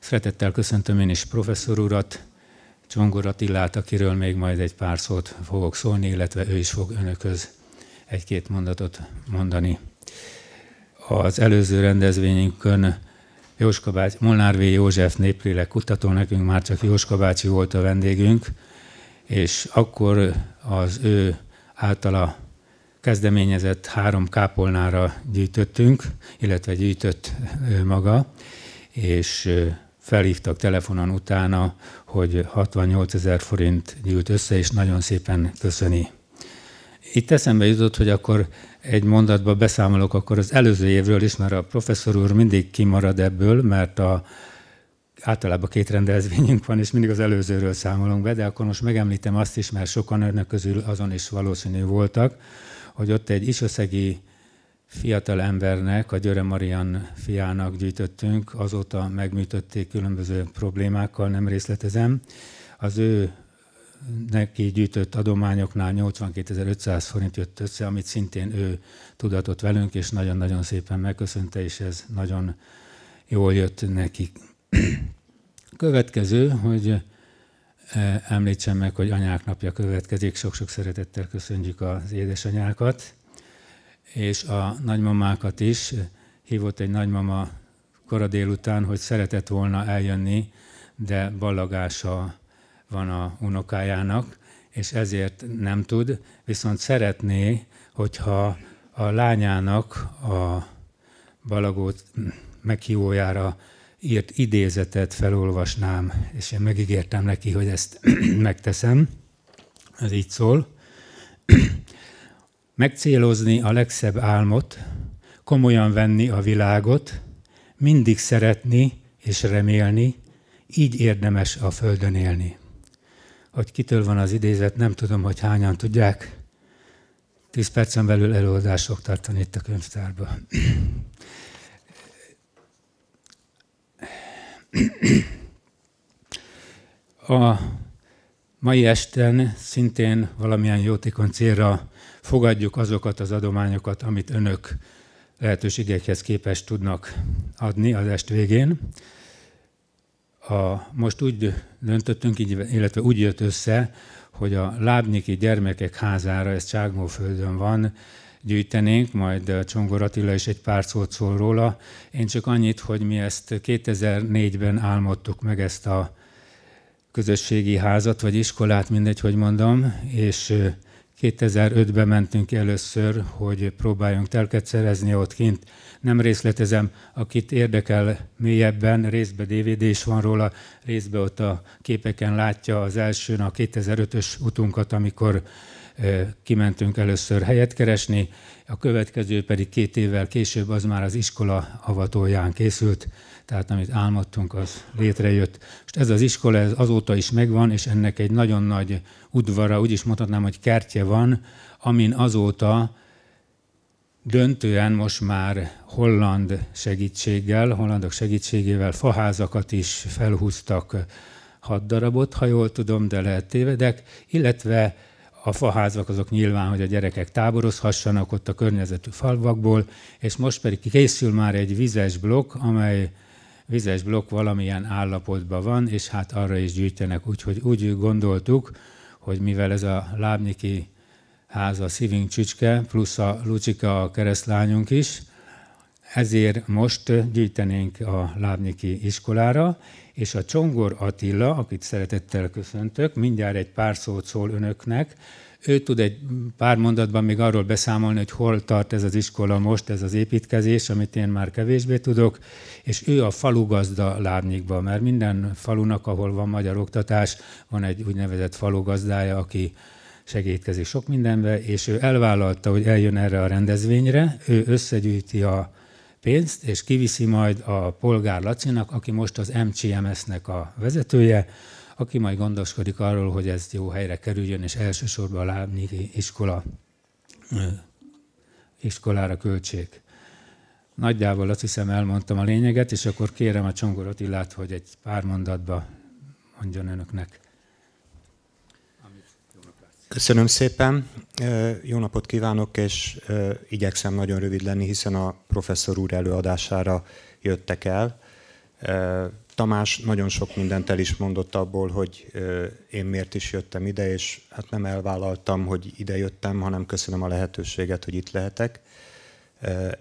Szeretettel köszöntöm én is professzor urat, Csongor Attilát, akiről még majd egy pár szót fogok szólni, illetve ő is fog önökhöz egy-két mondatot mondani. Az előző rendezvényünkön Jóska bácsi, Molnár V. József néplélek kutató, nekünk már csak Jóska bácsi volt a vendégünk, és akkor az ő általa kezdeményezett három kápolnára gyűjtöttünk, illetve gyűjtött maga, és felhívtak telefonon utána, hogy 68 ezer forint gyűlt össze, és nagyon szépen köszöni. Itt eszembe jutott, hogy akkor egy mondatba beszámolok akkor az előző évről is, mert a professzor úr mindig kimarad ebből, mert a, általában két rendezvényünk van, és mindig az előzőről számolunk be, de akkor most megemlítem azt is, mert sokan önök közül azon is valószínű voltak, hogy ott egy isoszegi fiatal embernek, a györe Marian fiának gyűjtöttünk, azóta megműtötték különböző problémákkal, nem részletezem. Az ő neki gyűjtött adományoknál 82.500 forint jött össze, amit szintén ő tudatott velünk, és nagyon-nagyon szépen megköszönte, és ez nagyon jól jött nekik. Következő, hogy e, említsem meg, hogy anyák napja következik. Sok-sok szeretettel köszönjük az édesanyákat és a nagymamákat is hívott egy nagymama kora délután, hogy szeretett volna eljönni, de ballagása van a unokájának, és ezért nem tud, viszont szeretné, hogyha a lányának a balagót meghívójára írt idézetet felolvasnám, és én megígértem neki, hogy ezt megteszem. Ez így szól megcélozni a legszebb álmot, komolyan venni a világot, mindig szeretni és remélni, így érdemes a Földön élni. Hogy kitől van az idézet, nem tudom, hogy hányan tudják. Tíz percen belül előadások tartani itt a könyvtárban. A mai esten szintén valamilyen jótékony célra fogadjuk azokat az adományokat, amit önök lehetőségekhez képes tudnak adni az est végén. A, most úgy döntöttünk, illetve úgy jött össze, hogy a Lábnyiki Gyermekek Házára, ez Cságmóföldön van, gyűjtenénk, majd Csongor Attila is egy pár szót szól róla. Én csak annyit, hogy mi ezt 2004-ben álmodtuk meg ezt a közösségi házat, vagy iskolát, mindegy, hogy mondom, és 2005-ben mentünk először, hogy próbáljunk telket szerezni ott kint. Nem részletezem, akit érdekel mélyebben, részben DVD is van róla, részben ott a képeken látja az elsőn a 2005-ös utunkat, amikor kimentünk először helyet keresni, a következő pedig két évvel később az már az iskola avatóján készült, tehát amit álmodtunk, az létrejött. Most ez az iskola ez azóta is megvan, és ennek egy nagyon nagy udvara, úgy is mondhatnám, hogy kertje van, amin azóta döntően most már holland segítséggel, hollandok segítségével faházakat is felhúztak, hat darabot, ha jól tudom, de lehet tévedek, illetve a faházak azok nyilván, hogy a gyerekek táborozhassanak ott a környezetű falvakból, és most pedig készül már egy vizes blokk, amely vizes blokk valamilyen állapotban van, és hát arra is gyűjtenek. Úgyhogy úgy gondoltuk, hogy mivel ez a lábnyiki ház a szívünk csücske, plusz a Lucsika a keresztlányunk is, ezért most gyűjtenénk a lábnyiki iskolára, és a Csongor Attila, akit szeretettel köszöntök, mindjárt egy pár szót szól önöknek, ő tud egy pár mondatban még arról beszámolni, hogy hol tart ez az iskola most, ez az építkezés, amit én már kevésbé tudok, és ő a falugazda lábnyikba, mert minden falunak, ahol van magyar oktatás, van egy úgynevezett falugazdája, aki segítkezik sok mindenbe, és ő elvállalta, hogy eljön erre a rendezvényre, ő összegyűjti a pénzt, és kiviszi majd a polgár Lacinak, aki most az MCMS-nek a vezetője, aki majd gondoskodik arról, hogy ez jó helyre kerüljön, és elsősorban a lábnyéki iskola, iskolára költség. Nagyjából azt hiszem elmondtam a lényeget, és akkor kérem a Csongor Attilát, hogy egy pár mondatba mondjon önöknek. Köszönöm szépen, jó napot kívánok, és igyekszem nagyon rövid lenni, hiszen a professzor úr előadására jöttek el. Tamás nagyon sok mindent el is mondott abból, hogy én miért is jöttem ide, és hát nem elvállaltam, hogy ide jöttem, hanem köszönöm a lehetőséget, hogy itt lehetek.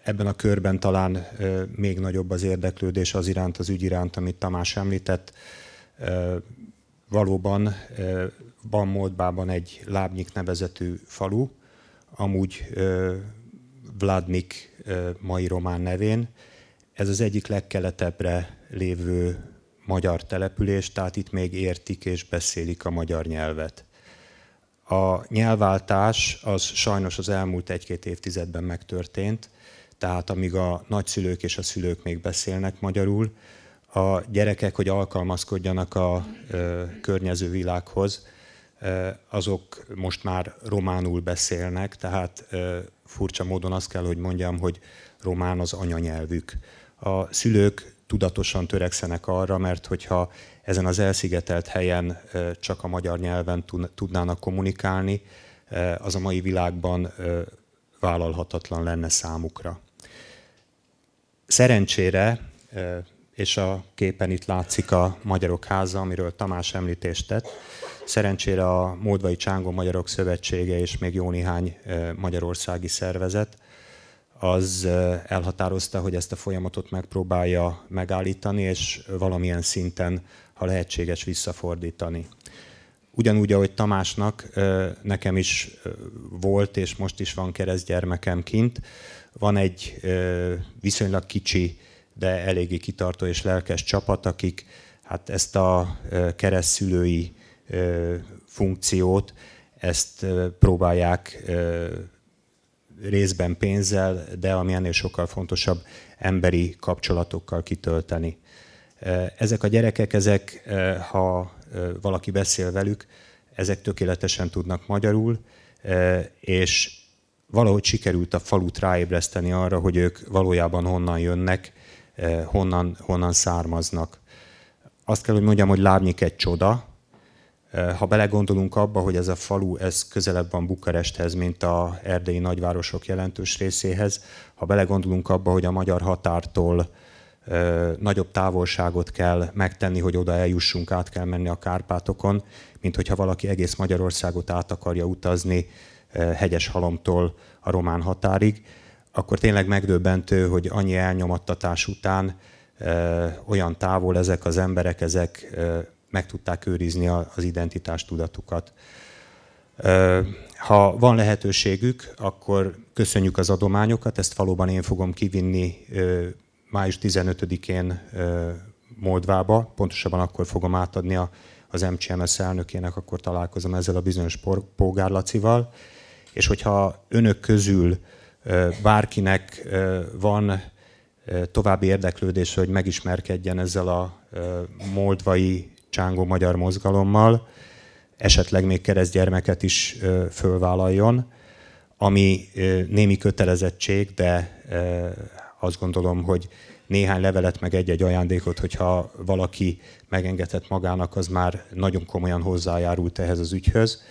Ebben a körben talán még nagyobb az érdeklődés az iránt, az ügy iránt, amit Tamás említett. Valóban van Moldbában egy Lábnyik nevezetű falu, amúgy Vladnik mai román nevén. Ez az egyik legkeletebbre lévő magyar település, tehát itt még értik és beszélik a magyar nyelvet. A nyelváltás az sajnos az elmúlt egy-két évtizedben megtörtént, tehát amíg a nagyszülők és a szülők még beszélnek magyarul, a gyerekek, hogy alkalmazkodjanak a ö, környező világhoz, ö, azok most már románul beszélnek, tehát ö, furcsa módon azt kell, hogy mondjam, hogy román az anyanyelvük. A szülők tudatosan törekszenek arra, mert hogyha ezen az elszigetelt helyen csak a magyar nyelven tudnának kommunikálni, az a mai világban vállalhatatlan lenne számukra. Szerencsére, és a képen itt látszik a Magyarok Háza, amiről Tamás említést tett, szerencsére a Módvai Csángó Magyarok Szövetsége és még jó néhány magyarországi szervezet az elhatározta, hogy ezt a folyamatot megpróbálja megállítani, és valamilyen szinten, ha lehetséges, visszafordítani. Ugyanúgy, ahogy Tamásnak, nekem is volt, és most is van keresztgyermekem kint, van egy viszonylag kicsi, de eléggé kitartó és lelkes csapat, akik hát ezt a keresztszülői funkciót, ezt próbálják részben pénzzel, de ami ennél sokkal fontosabb, emberi kapcsolatokkal kitölteni. Ezek a gyerekek, ezek, ha valaki beszél velük, ezek tökéletesen tudnak magyarul, és valahogy sikerült a falut ráébreszteni arra, hogy ők valójában honnan jönnek, honnan, honnan származnak. Azt kell, hogy mondjam, hogy lábnyik egy csoda, Eh, ha belegondolunk abba, hogy ez a falu ez közelebb van Bukaresthez, mint a erdélyi nagyvárosok jelentős részéhez, ha belegondolunk abba, hogy a magyar határtól ö, eh, nagyobb távolságot kell megtenni, hogy oda eljussunk, át kell menni a Kárpátokon, mint hogyha valaki egész Magyarországot át akarja utazni ö, eh, hegyes halomtól a román határig, akkor tényleg megdöbbentő, hogy annyi elnyomattatás után ö, olyan távol ezek az emberek, ezek meg tudták őrizni az identitás tudatukat. Ha van lehetőségük, akkor köszönjük az adományokat, ezt valóban én fogom kivinni május 15-én Moldvába, pontosabban akkor fogom átadni a, az MCMS elnökének, akkor találkozom ezzel a bizonyos polgárlacival, és hogyha önök közül bárkinek van további érdeklődés, hogy megismerkedjen ezzel a moldvai csángó magyar mozgalommal, esetleg még keresztgyermeket is fölvállaljon, ami némi kötelezettség, de azt gondolom, hogy néhány levelet, meg egy-egy ajándékot, hogyha valaki megengedhet magának, az már nagyon komolyan hozzájárult ehhez az ügyhöz.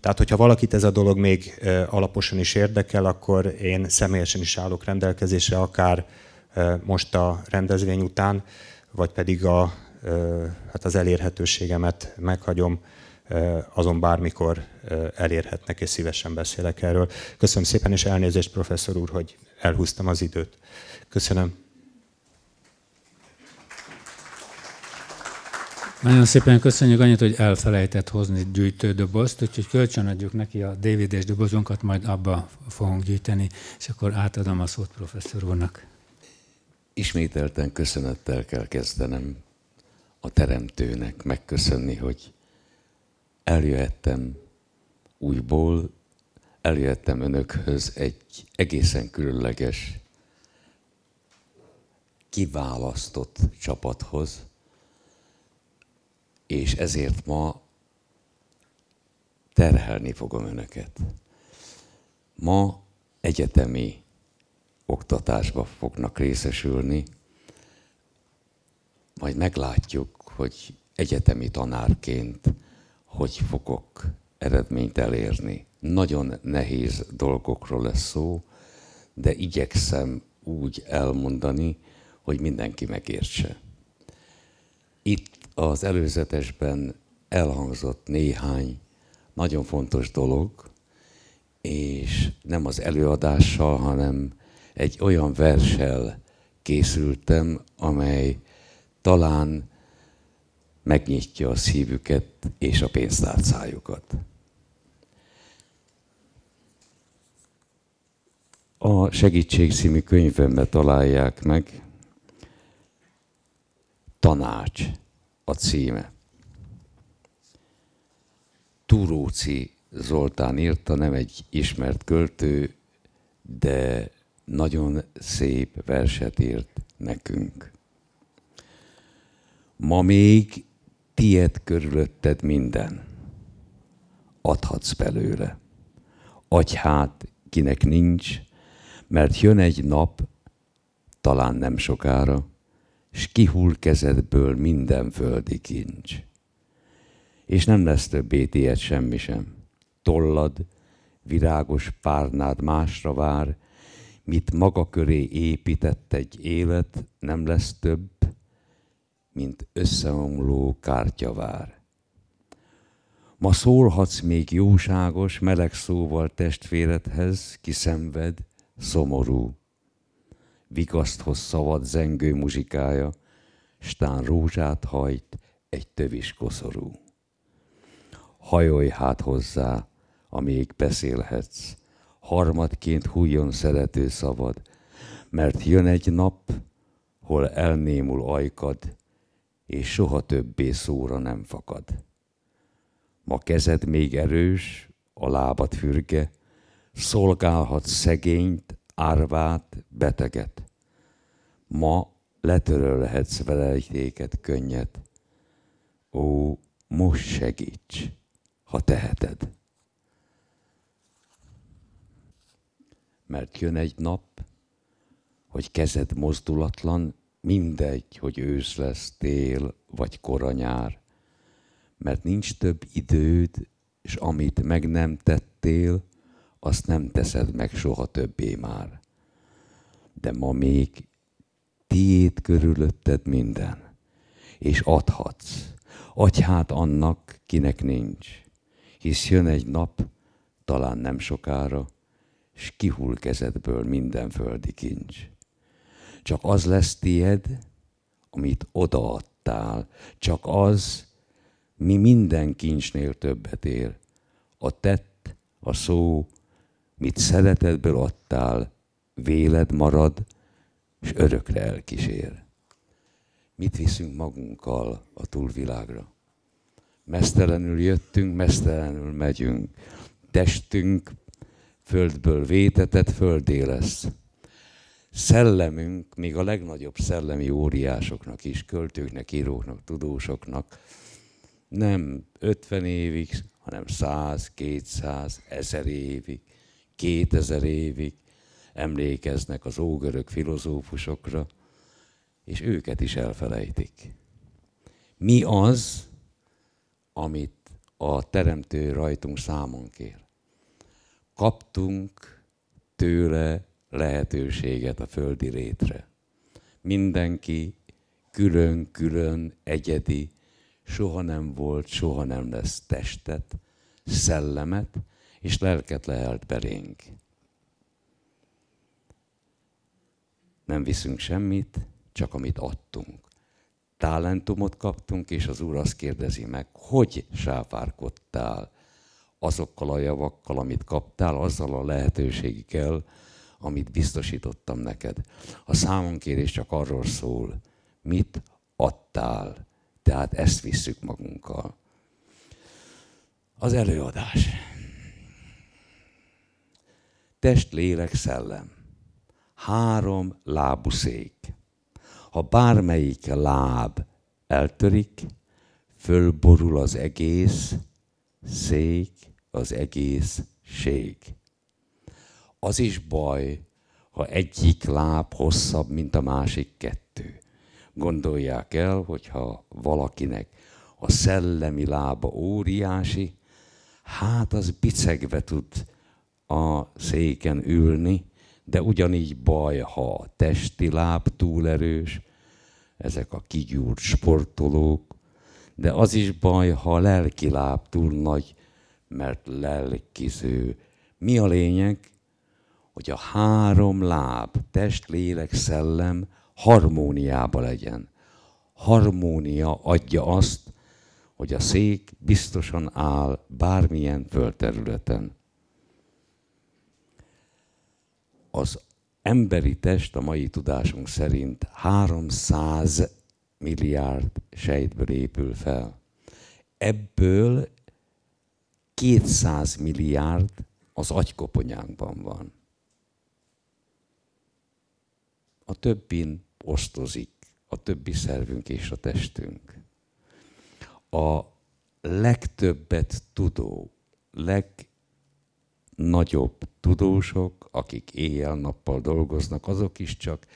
Tehát, hogyha valakit ez a dolog még alaposan is érdekel, akkor én személyesen is állok rendelkezésre, akár most a rendezvény után, vagy pedig a hát az elérhetőségemet meghagyom, azon bármikor elérhetnek, és szívesen beszélek erről. Köszönöm szépen, és elnézést, professzor úr, hogy elhúztam az időt. Köszönöm. Nagyon szépen köszönjük annyit, hogy elfelejtett hozni gyűjtődobozt, úgyhogy kölcsönadjuk neki a DVD-s dobozunkat, majd abba fogunk gyűjteni, és akkor átadom a szót professzor úrnak. Ismételten köszönettel kell kezdenem a Teremtőnek megköszönni, hogy eljöhettem újból, eljöhettem önökhöz egy egészen különleges, kiválasztott csapathoz, és ezért ma terhelni fogom önöket. Ma egyetemi oktatásba fognak részesülni, majd meglátjuk, hogy egyetemi tanárként hogy fogok eredményt elérni. Nagyon nehéz dolgokról lesz szó, de igyekszem úgy elmondani, hogy mindenki megértse. Itt az előzetesben elhangzott néhány nagyon fontos dolog, és nem az előadással, hanem egy olyan versel készültem, amely talán megnyitja a szívüket és a pénztárcájukat. A Segítség című könyvembe találják meg, Tanács a címe. Túróci Zoltán írta, nem egy ismert költő, de nagyon szép verset írt nekünk. Ma még tiéd körülötted minden. Adhatsz belőle. Adj hát, kinek nincs, mert jön egy nap, talán nem sokára, s kihull kezedből minden földi kincs. És nem lesz többé tiéd semmi sem. Tollad, virágos párnád másra vár, mit maga köré épített egy élet, nem lesz több, mint összeomló kártyavár. Ma szólhatsz még jóságos, meleg szóval testvéredhez, ki szenved, szomorú. Vigaszthoz szavad zengő muzsikája, stán rózsát hajt egy tövis koszorú. Hajolj hát hozzá, amíg beszélhetsz, harmadként hújjon szerető szabad, mert jön egy nap, hol elnémul ajkad, és soha többé szóra nem fakad. Ma kezed még erős, a lábad fürge, szolgálhat szegényt, árvát, beteget. Ma letörölhetsz velejtéket könnyet. Ó, most segíts, ha teheted. Mert jön egy nap, hogy kezed mozdulatlan, mindegy, hogy ősz lesz, tél vagy koranyár, mert nincs több időd, és amit meg nem tettél, azt nem teszed meg soha többé már. De ma még tiéd körülötted minden, és adhatsz. Adj hát annak, kinek nincs, hisz jön egy nap, talán nem sokára, s kihull kezedből minden földi kincs. Csak az lesz tied, amit odaadtál. Csak az, mi minden kincsnél többet ér. A tett, a szó, mit szeretetből adtál, véled marad, és örökre elkísér. Mit viszünk magunkkal a túlvilágra? Mesztelenül jöttünk, mesztelenül megyünk. Testünk földből vétetett, földé lesz szellemünk, még a legnagyobb szellemi óriásoknak is, költőknek, íróknak, tudósoknak nem 50 évig, hanem 100, 200, 1000 évig, 2000 évig emlékeznek az ógörök filozófusokra, és őket is elfelejtik. Mi az, amit a Teremtő rajtunk számon kér? Kaptunk tőle lehetőséget a földi rétre. Mindenki külön-külön, egyedi, soha nem volt, soha nem lesz testet, szellemet és lelket lehelt belénk. Nem viszünk semmit, csak amit adtunk. Talentumot kaptunk, és az Úr azt kérdezi meg, hogy sávárkodtál azokkal a javakkal, amit kaptál, azzal a kell, amit biztosítottam neked. A számonkérés csak arról szól, mit adtál. Tehát ezt visszük magunkkal. Az előadás. Test, lélek, szellem. Három lábú szék. Ha bármelyik láb eltörik, fölborul az egész szék, az egész ség az is baj, ha egyik láb hosszabb, mint a másik kettő. Gondolják el, hogyha valakinek a szellemi lába óriási, hát az bicegve tud a széken ülni, de ugyanígy baj, ha a testi láb túlerős, ezek a kigyúrt sportolók, de az is baj, ha a lelki láb túl nagy, mert lelkiző. Mi a lényeg? hogy a három láb, test, lélek, szellem harmóniába legyen. Harmónia adja azt, hogy a szék biztosan áll bármilyen földterületen. Az emberi test a mai tudásunk szerint 300 milliárd sejtből épül fel. Ebből 200 milliárd az agykoponyánkban van. a többin osztozik a többi szervünk és a testünk. A legtöbbet tudó, legnagyobb tudósok, akik éjjel-nappal dolgoznak, azok is csak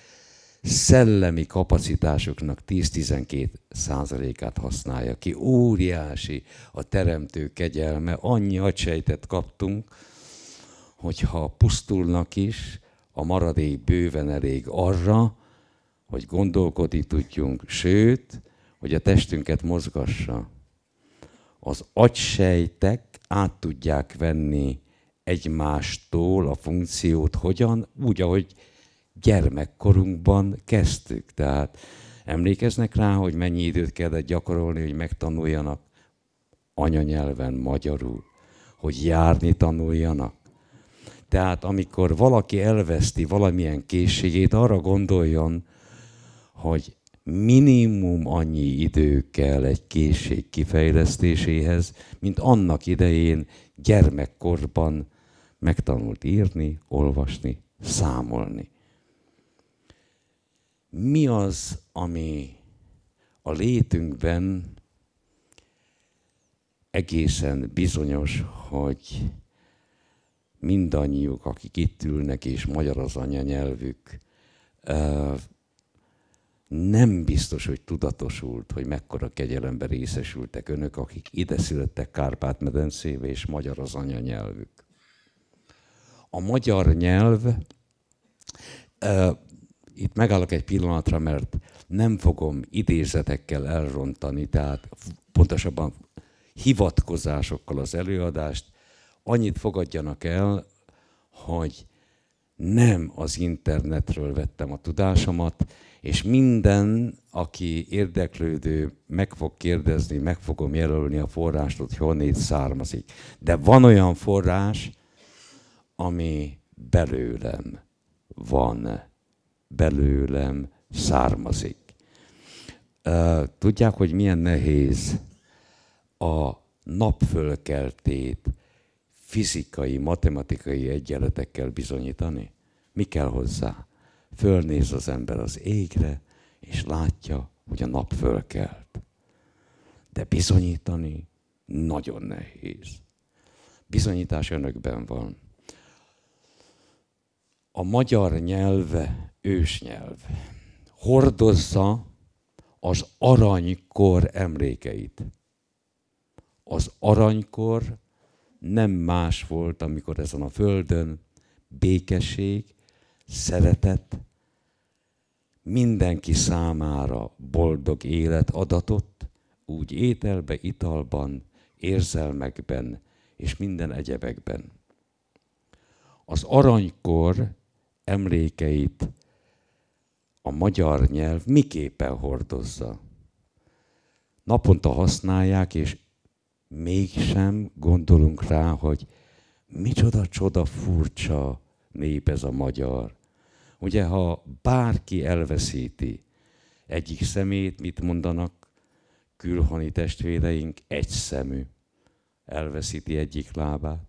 szellemi kapacitásuknak 10-12 százalékát használja ki. Óriási a teremtő kegyelme, annyi agysejtet kaptunk, hogyha pusztulnak is, a maradék bőven elég arra, hogy gondolkodni tudjunk, sőt, hogy a testünket mozgassa. Az agysejtek át tudják venni egymástól a funkciót, hogyan? Úgy, ahogy gyermekkorunkban kezdtük. Tehát emlékeznek rá, hogy mennyi időt kellett gyakorolni, hogy megtanuljanak anyanyelven magyarul, hogy járni tanuljanak, tehát amikor valaki elveszti valamilyen készségét, arra gondoljon, hogy minimum annyi idő kell egy készség kifejlesztéséhez, mint annak idején gyermekkorban megtanult írni, olvasni, számolni. Mi az, ami a létünkben egészen bizonyos, hogy mindannyiuk, akik itt ülnek, és magyar az anyanyelvük, nem biztos, hogy tudatosult, hogy mekkora kegyelemben részesültek önök, akik ide születtek Kárpát-medencébe, és magyar az anyanyelvük. A magyar nyelv, itt megállok egy pillanatra, mert nem fogom idézetekkel elrontani, tehát pontosabban hivatkozásokkal az előadást, annyit fogadjanak el, hogy nem az internetről vettem a tudásomat, és minden, aki érdeklődő, meg fog kérdezni, meg fogom jelölni a forrást, hogy honnét származik. De van olyan forrás, ami belőlem van, belőlem származik. Tudják, hogy milyen nehéz a napfölkeltét fizikai, matematikai egyenletekkel bizonyítani? Mi kell hozzá? Fölnéz az ember az égre, és látja, hogy a nap fölkelt. De bizonyítani nagyon nehéz. Bizonyítás önökben van. A magyar nyelv ősnyelv. Hordozza az aranykor emlékeit. Az aranykor nem más volt, amikor ezen a földön békesség, szeretet, mindenki számára boldog élet adatott, úgy ételbe, italban, érzelmekben és minden egyebekben. Az aranykor emlékeit a magyar nyelv miképpen hordozza. Naponta használják, és mégsem gondolunk rá, hogy micsoda csoda furcsa nép ez a magyar. Ugye, ha bárki elveszíti egyik szemét, mit mondanak külhoni testvéreink? Egy szemű. Elveszíti egyik lábát,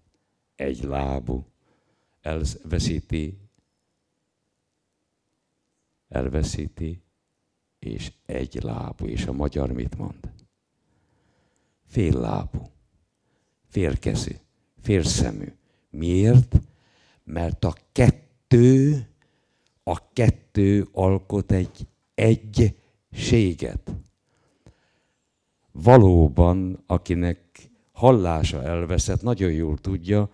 egy lábú. Elveszíti, elveszíti, és egy lábú. És a magyar mit mond? fél lábú, fél szemű. Miért? Mert a kettő, a kettő alkot egy egységet. Valóban, akinek hallása elveszett, nagyon jól tudja,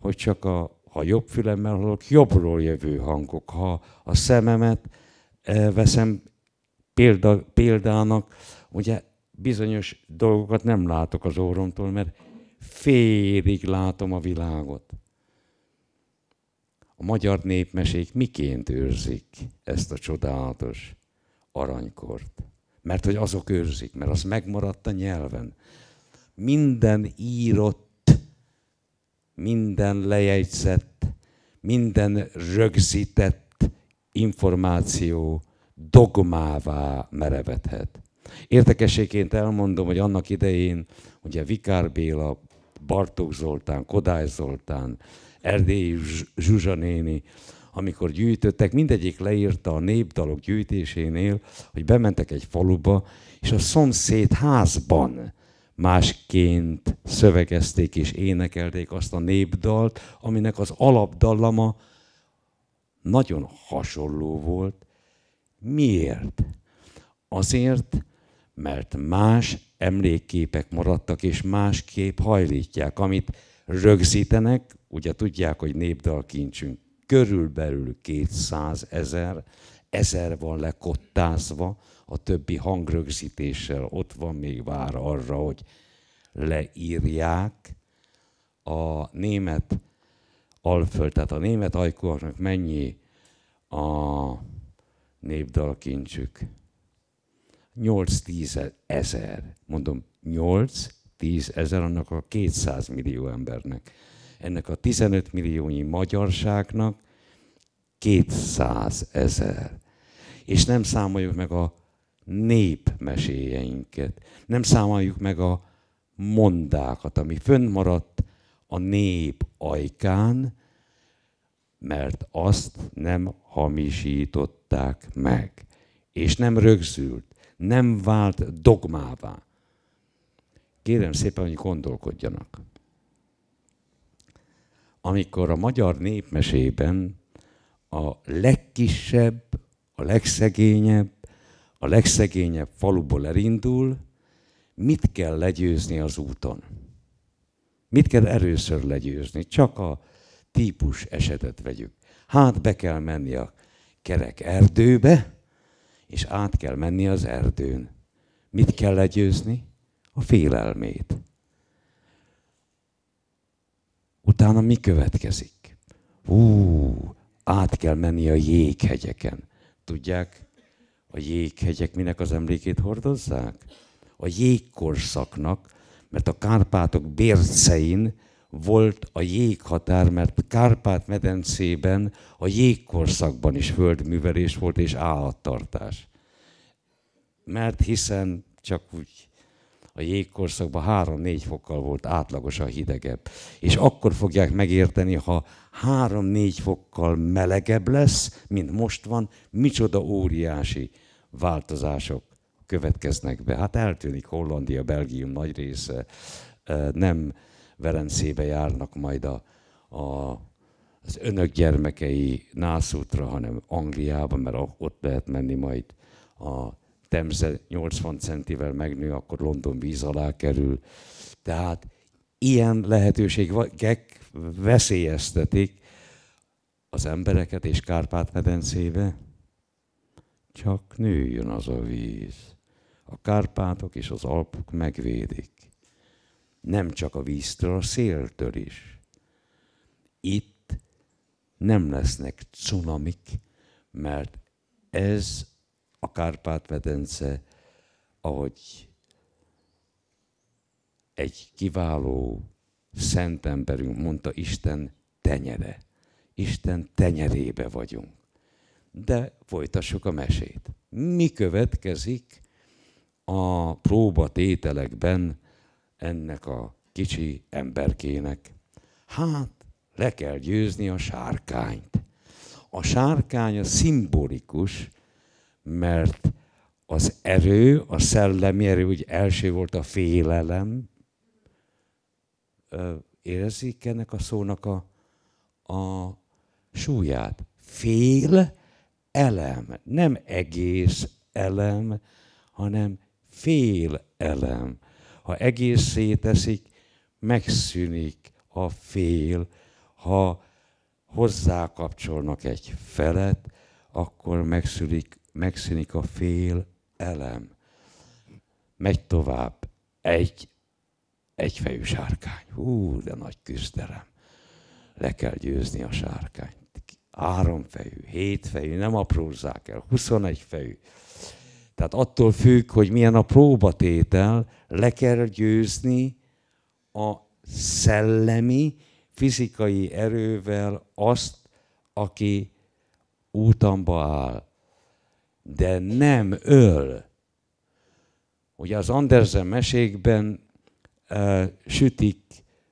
hogy csak a, ha jobb fülemmel hallok, jobbról jövő hangok. Ha a szememet eh, veszem példa, példának, ugye bizonyos dolgokat nem látok az óromtól, mert félig látom a világot. A magyar népmesék miként őrzik ezt a csodálatos aranykort? Mert hogy azok őrzik, mert az megmaradt a nyelven. Minden írott, minden lejegyzett, minden rögzített információ dogmává merevedhet. Értekeséként elmondom, hogy annak idején ugye Vikár Béla, Bartók Zoltán, Kodály Zoltán, Erdélyi Zsuzsa néni, amikor gyűjtöttek, mindegyik leírta a népdalok gyűjtésénél, hogy bementek egy faluba, és a szomszéd házban másként szövegezték és énekelték azt a népdalt, aminek az alapdallama nagyon hasonló volt. Miért? Azért, mert más emlékképek maradtak, és más kép hajlítják, amit rögzítenek, ugye tudják, hogy népdalkincsünk körülbelül 200 ezer, ezer van lekottázva, a többi hangrögzítéssel ott van még vár arra, hogy leírják a német alföld, tehát a német ajkóaknak mennyi a népdalkincsük. 8-10 ezer, mondom, 8-10 ezer annak a 200 millió embernek. Ennek a 15 milliónyi magyarságnak 200 ezer. És nem számoljuk meg a nép meséjeinket, nem számoljuk meg a mondákat, ami fönnmaradt a nép ajkán, mert azt nem hamisították meg, és nem rögzült nem vált dogmává. Kérem szépen, hogy gondolkodjanak. Amikor a magyar népmesében a legkisebb, a legszegényebb, a legszegényebb faluból elindul, mit kell legyőzni az úton? Mit kell először legyőzni? Csak a típus esetet vegyük. Hát be kell menni a kerek erdőbe, és át kell menni az erdőn. Mit kell legyőzni? A félelmét. Utána mi következik? Hú, át kell menni a jéghegyeken. Tudják, a jéghegyek minek az emlékét hordozzák? A jégkorszaknak, mert a Kárpátok bércein volt a jéghatár, mert Kárpát-medencében a jégkorszakban is földművelés volt és állattartás. Mert hiszen csak úgy a jégkorszakban 3-4 fokkal volt átlagosan hidegebb. És akkor fogják megérteni, ha 3-4 fokkal melegebb lesz, mint most van, micsoda óriási változások következnek be. Hát eltűnik Hollandia, Belgium nagy része, nem Velencébe járnak majd a, a, az önök gyermekei Nászútra, hanem Angliába, mert ott lehet menni majd a Temze 80 centivel megnő, akkor London víz alá kerül. Tehát ilyen lehetőségek veszélyeztetik az embereket és Kárpát-medencébe. Csak nőjön az a víz. A Kárpátok és az Alpok megvédik nem csak a víztől, a széltől is. Itt nem lesznek cunamik, mert ez a Kárpát-medence, ahogy egy kiváló szent emberünk mondta, Isten tenyere. Isten tenyerébe vagyunk. De folytassuk a mesét. Mi következik a próbatételekben ennek a kicsi emberkének? Hát, le kell győzni a sárkányt. A sárkány a szimbolikus, mert az erő, a szellemi erő, úgy első volt a félelem. Érezzük ennek a szónak a, a súlyát. Fél elem, nem egész elem, hanem fél elem. Ha egészé teszik, megszűnik a fél. Ha hozzákapcsolnak egy felet, akkor megszűnik, megszűnik a fél elem. Megy tovább. Egy egyfejű sárkány. Hú, de nagy küzdelem. Le kell győzni a sárkányt. hét hétfejű, nem aprózzák el, 21 fejű. Tehát attól függ, hogy milyen a próbatétel, le kell győzni a szellemi, fizikai erővel azt, aki útamba áll, de nem öl. Ugye az Andersen mesékben e, sütik,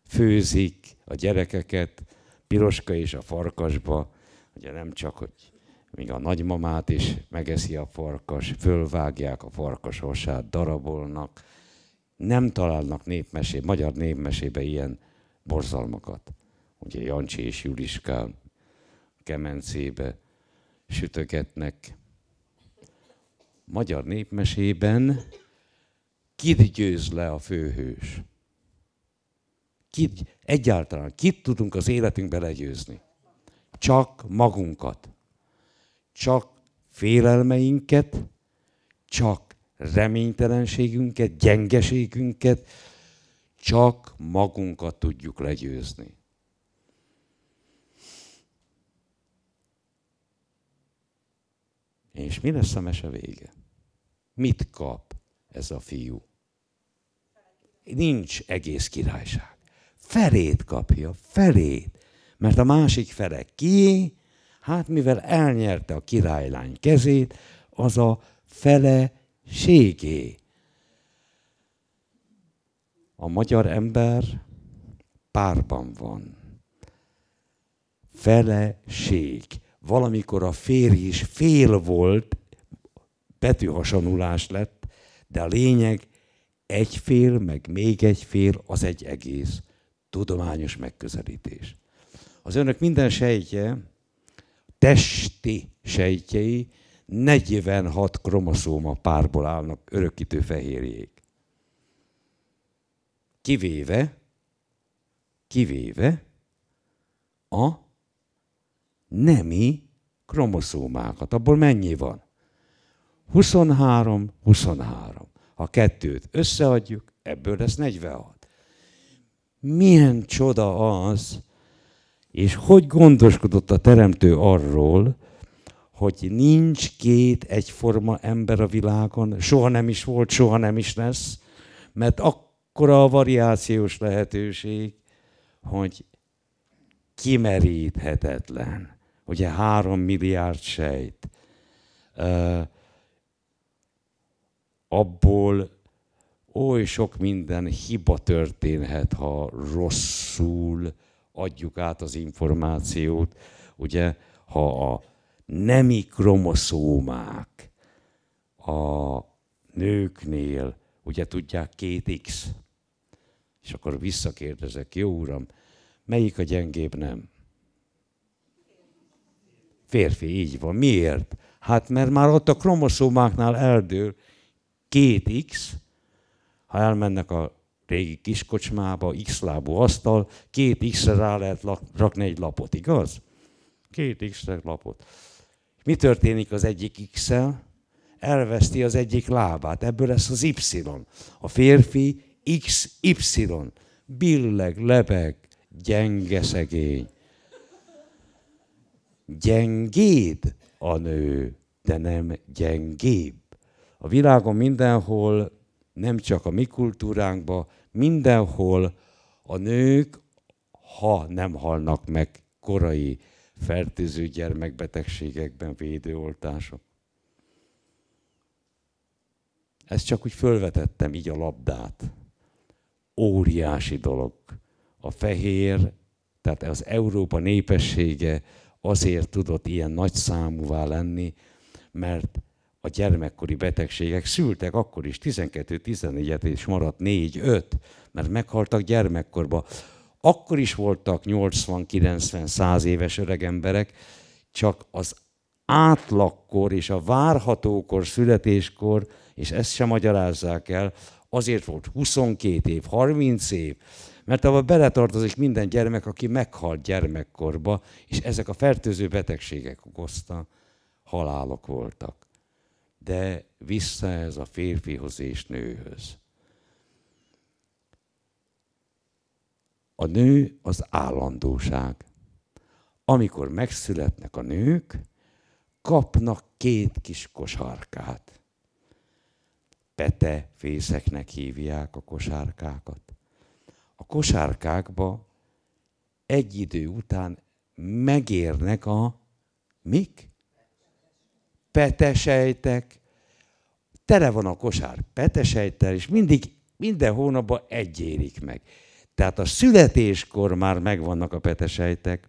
főzik a gyerekeket piroska és a farkasba, ugye nem csak, hogy Míg a nagymamát is megeszi a farkas, fölvágják a farkas hasát, darabolnak. Nem találnak népmesé, magyar népmesébe ilyen borzalmakat. Ugye Jancsi és Juliskán kemencébe sütögetnek. Magyar népmesében kit győz le a főhős? Kit, egyáltalán kit tudunk az életünkbe legyőzni? Csak magunkat csak félelmeinket, csak reménytelenségünket, gyengeségünket, csak magunkat tudjuk legyőzni. És mi lesz a mese vége? Mit kap ez a fiú? Nincs egész királyság. Felét kapja, felét. Mert a másik fele kié, Hát mivel elnyerte a királylány kezét, az a feleségé. A magyar ember párban van. Feleség. Valamikor a férj is fél volt, betűhasanulás lett, de a lényeg egy fél, meg még egy fél, az egy egész. Tudományos megközelítés. Az önök minden sejtje, testi sejtjei 46 kromoszóma párból állnak örökítő fehérjék. Kivéve, kivéve a nemi kromoszómákat. Abból mennyi van? 23, 23. Ha kettőt összeadjuk, ebből lesz 46. Milyen csoda az, és hogy gondoskodott a Teremtő arról, hogy nincs két egyforma ember a világon, soha nem is volt, soha nem is lesz, mert akkora a variációs lehetőség, hogy kimeríthetetlen. Ugye három milliárd sejt. Uh, abból oly sok minden hiba történhet, ha rosszul, adjuk át az információt. Ugye, ha a nemi kromoszómák a nőknél, ugye tudják, két X. És akkor visszakérdezek, jó uram, melyik a gyengébb nem? Férfi, így van. Miért? Hát mert már ott a kromoszómáknál eldől két X, ha elmennek a régi kiskocsmába, x lábú asztal, két x-re rá lehet rakni egy lapot, igaz? Két x-re lapot. Mi történik az egyik x-el? Elveszti az egyik lábát, ebből lesz az y. A férfi XY. Billeg, lebeg, gyenge szegény. Gyengéd a nő, de nem gyengébb. A világon mindenhol, nem csak a mi kultúránkban, mindenhol a nők, ha nem halnak meg korai fertőző gyermekbetegségekben védőoltások. Ezt csak úgy fölvetettem így a labdát. Óriási dolog. A fehér, tehát az Európa népessége azért tudott ilyen nagy számúvá lenni, mert a gyermekkori betegségek szültek akkor is 12-14-et, és maradt 4-5, mert meghaltak gyermekkorba. Akkor is voltak 80-90-100 éves öreg emberek, csak az átlagkor és a várhatókor, születéskor, és ezt sem magyarázzák el, azért volt 22 év, 30 év, mert abban beletartozik minden gyermek, aki meghalt gyermekkorba, és ezek a fertőző betegségek okozta halálok voltak de vissza ez a férfihoz és nőhöz. A nő az állandóság. Amikor megszületnek a nők, kapnak két kis kosárkát. Pete fészeknek hívják a kosárkákat. A kosárkákba egy idő után megérnek a mik? petesejtek, tele van a kosár petesejtel, és mindig, minden hónapban egy érik meg. Tehát a születéskor már megvannak a petesejtek.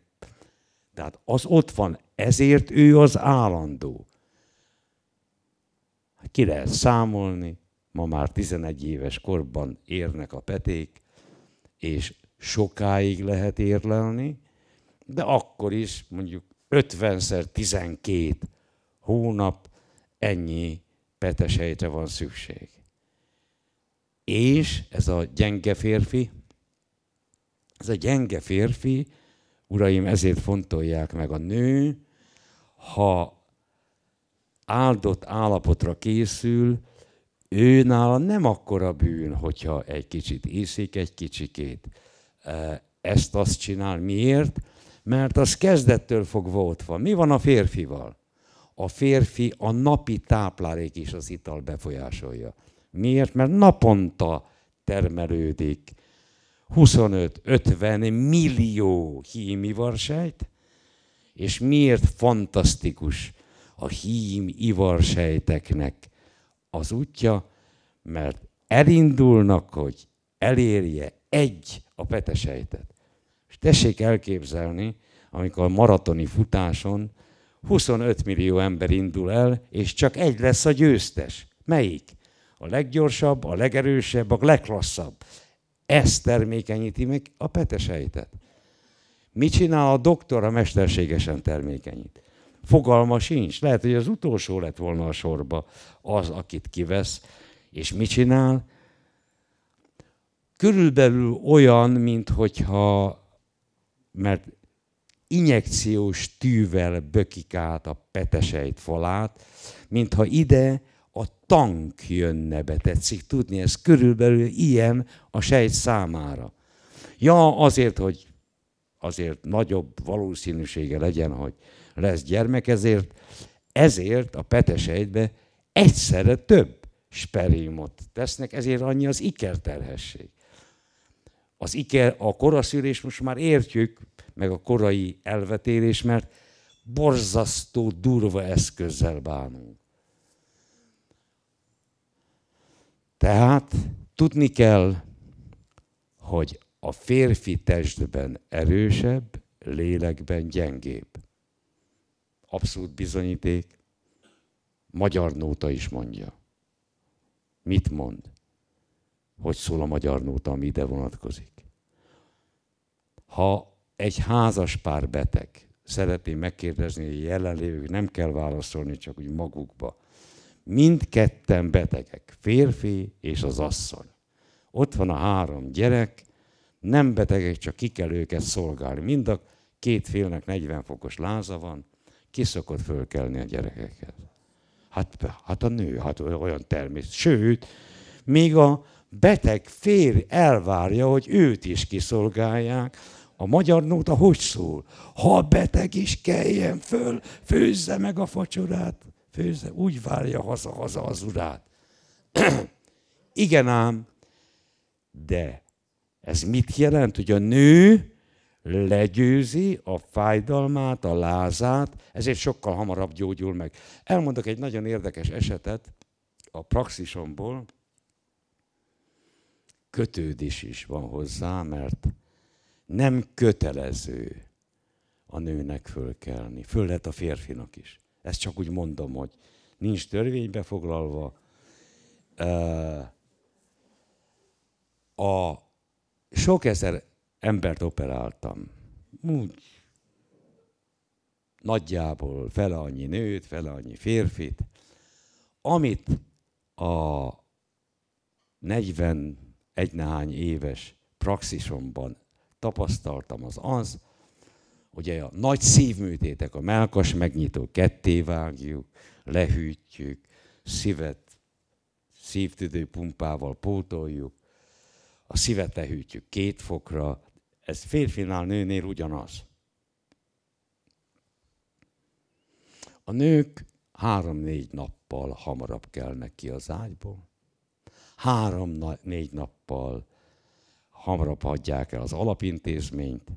Tehát az ott van, ezért ő az állandó. Hát Ki lehet számolni, ma már 11 éves korban érnek a peték, és sokáig lehet érlelni, de akkor is mondjuk 50-szer 12 hónap ennyi petesejtre van szükség. És ez a gyenge férfi, ez a gyenge férfi, uraim, ezért fontolják meg a nő, ha áldott állapotra készül, ő nála nem akkora bűn, hogyha egy kicsit iszik, egy kicsikét ezt azt csinál. Miért? Mert az kezdettől fogva ott van. Mi van a férfival? a férfi a napi táplálék is az ital befolyásolja. Miért? Mert naponta termelődik 25-50 millió hímivarsejt, és miért fantasztikus a hím ivarsejteknek az útja, mert elindulnak, hogy elérje egy a petesejtet. És tessék elképzelni, amikor a maratoni futáson 25 millió ember indul el, és csak egy lesz a győztes. Melyik? A leggyorsabb, a legerősebb, a legklasszabb. Ez termékenyíti meg a petesejtet. Mit csinál a doktor, a mesterségesen termékenyít? Fogalma sincs. Lehet, hogy az utolsó lett volna a sorba az, akit kivesz. És mit csinál? Körülbelül olyan, mint hogyha, mert injekciós tűvel bökik át a petesejt falát, mintha ide a tank jönne be, tetszik tudni, ez körülbelül ilyen a sejt számára. Ja, azért, hogy azért nagyobb valószínűsége legyen, hogy lesz gyermek, ezért, ezért a petesejtbe egyszerre több sperimot tesznek, ezért annyi az ikerterhesség. Az iker, a koraszülés most már értjük, meg a korai elvetélés, mert borzasztó durva eszközzel bánunk. Tehát tudni kell, hogy a férfi testben erősebb, lélekben gyengébb. Abszolút bizonyíték. Magyar nóta is mondja. Mit mond? Hogy szól a magyar nóta, ami ide vonatkozik? Ha egy házas pár beteg szeretné megkérdezni, hogy jelenlévők nem kell válaszolni, csak úgy magukba. Mindketten betegek, férfi és az asszony. Ott van a három gyerek, nem betegek, csak ki kell őket szolgálni. Mind a két félnek 40 fokos láza van, ki szokott fölkelni a gyerekeket? Hát, hát a nő, hát olyan természet. Sőt, még a beteg férj elvárja, hogy őt is kiszolgálják, a magyar nóta hogy szól? Ha beteg is keljen föl, főzze meg a facsorát, főzze, úgy várja haza-haza az urát. Igen ám, de ez mit jelent, hogy a nő legyőzi a fájdalmát, a lázát, ezért sokkal hamarabb gyógyul meg. Elmondok egy nagyon érdekes esetet a praxisomból. Kötődés is van hozzá, mert nem kötelező a nőnek fölkelni. Föl lehet a férfinak is. Ezt csak úgy mondom, hogy nincs törvénybe foglalva. A sok ezer embert operáltam. Úgy nagyjából fele annyi nőt, fele annyi férfit. Amit a 41 néhány éves praxisomban tapasztaltam, az az, hogy a nagy szívműtétek, a melkas megnyitó, kettévágjuk, lehűtjük, szívet szívtüdő pumpával pótoljuk, a szívet lehűtjük két fokra, ez férfinál, nőnél ugyanaz. A nők három-négy nappal hamarabb kelnek ki az ágyból, három-négy nappal hamarabb hagyják el az alapintézményt.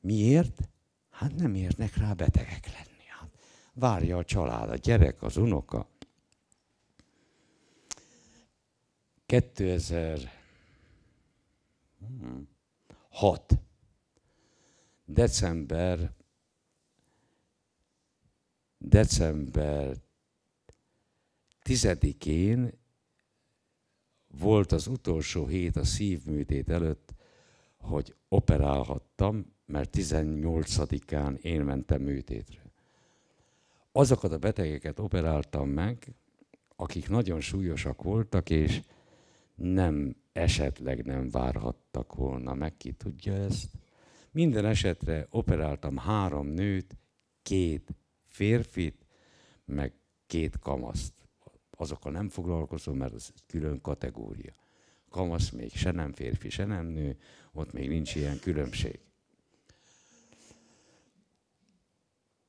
Miért? Hát nem érnek rá betegek lenni. Hát várja a család, a gyerek, az unoka. 2006. Hmm. december december 10-én volt az utolsó hét a szívműtét előtt, hogy operálhattam, mert 18-án én mentem műtétre. Azokat a betegeket operáltam meg, akik nagyon súlyosak voltak, és nem, esetleg nem várhattak volna meg, ki tudja ezt. Minden esetre operáltam három nőt, két férfit, meg két kamaszt azokkal nem foglalkozom, mert az egy külön kategória. Kamasz még se nem férfi, se nem nő, ott még nincs ilyen különbség.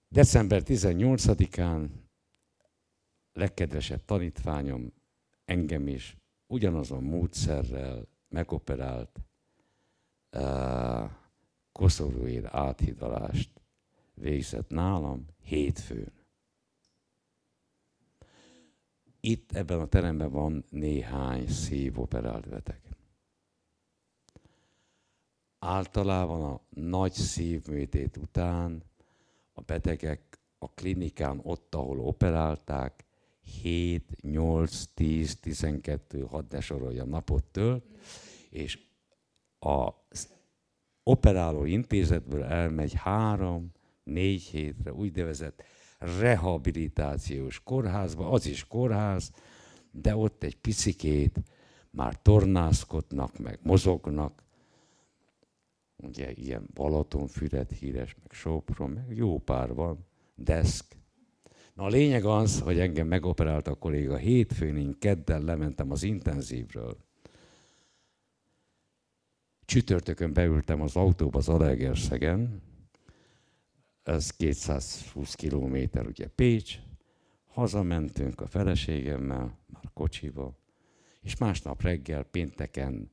December 18-án legkedvesebb tanítványom engem is ugyanazon módszerrel megoperált uh, koszorúér áthidalást végzett nálam hétfőn itt ebben a teremben van néhány szív operált beteg. Általában a nagy szívműtét után a betegek a klinikán ott, ahol operálták, 7, 8, 10, 12, 6, ne sorolja napot tölt, és az operáló intézetből elmegy három, négy hétre úgynevezett rehabilitációs kórházba, az is kórház, de ott egy picikét már tornászkodnak, meg mozognak. Ugye ilyen Balatonfüred híres, meg Sopron, meg jó pár van, deszk. Na a lényeg az, hogy engem megoperált a kolléga hétfőn, én kedden lementem az intenzívről. Csütörtökön beültem az autóba az Alegerszegen, ez 220 kilométer, ugye Pécs, hazamentünk a feleségemmel, már kocsiba, és másnap reggel, pénteken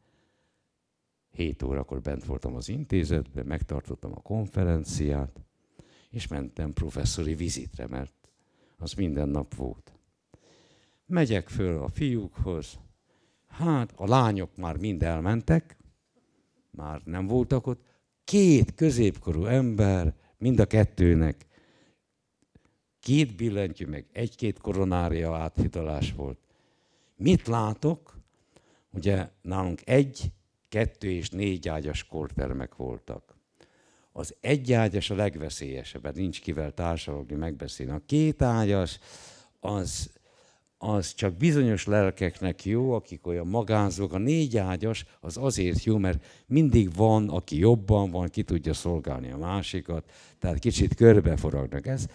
7 órakor bent voltam az intézetben, megtartottam a konferenciát, és mentem professzori vizitre, mert az minden nap volt. Megyek föl a fiúkhoz, hát a lányok már mind elmentek, már nem voltak ott, két középkorú ember mind a kettőnek két billentyű, meg egy-két koronária áthidalás volt. Mit látok? Ugye nálunk egy, kettő és négy ágyas kórtermek voltak. Az egy ágyas a legveszélyesebb, hát nincs kivel társalogni, megbeszélni. A két ágyas az az csak bizonyos lelkeknek jó, akik olyan magánzók. A négy ágyas az azért jó, mert mindig van, aki jobban van, ki tudja szolgálni a másikat, tehát kicsit körbeforognak. Ez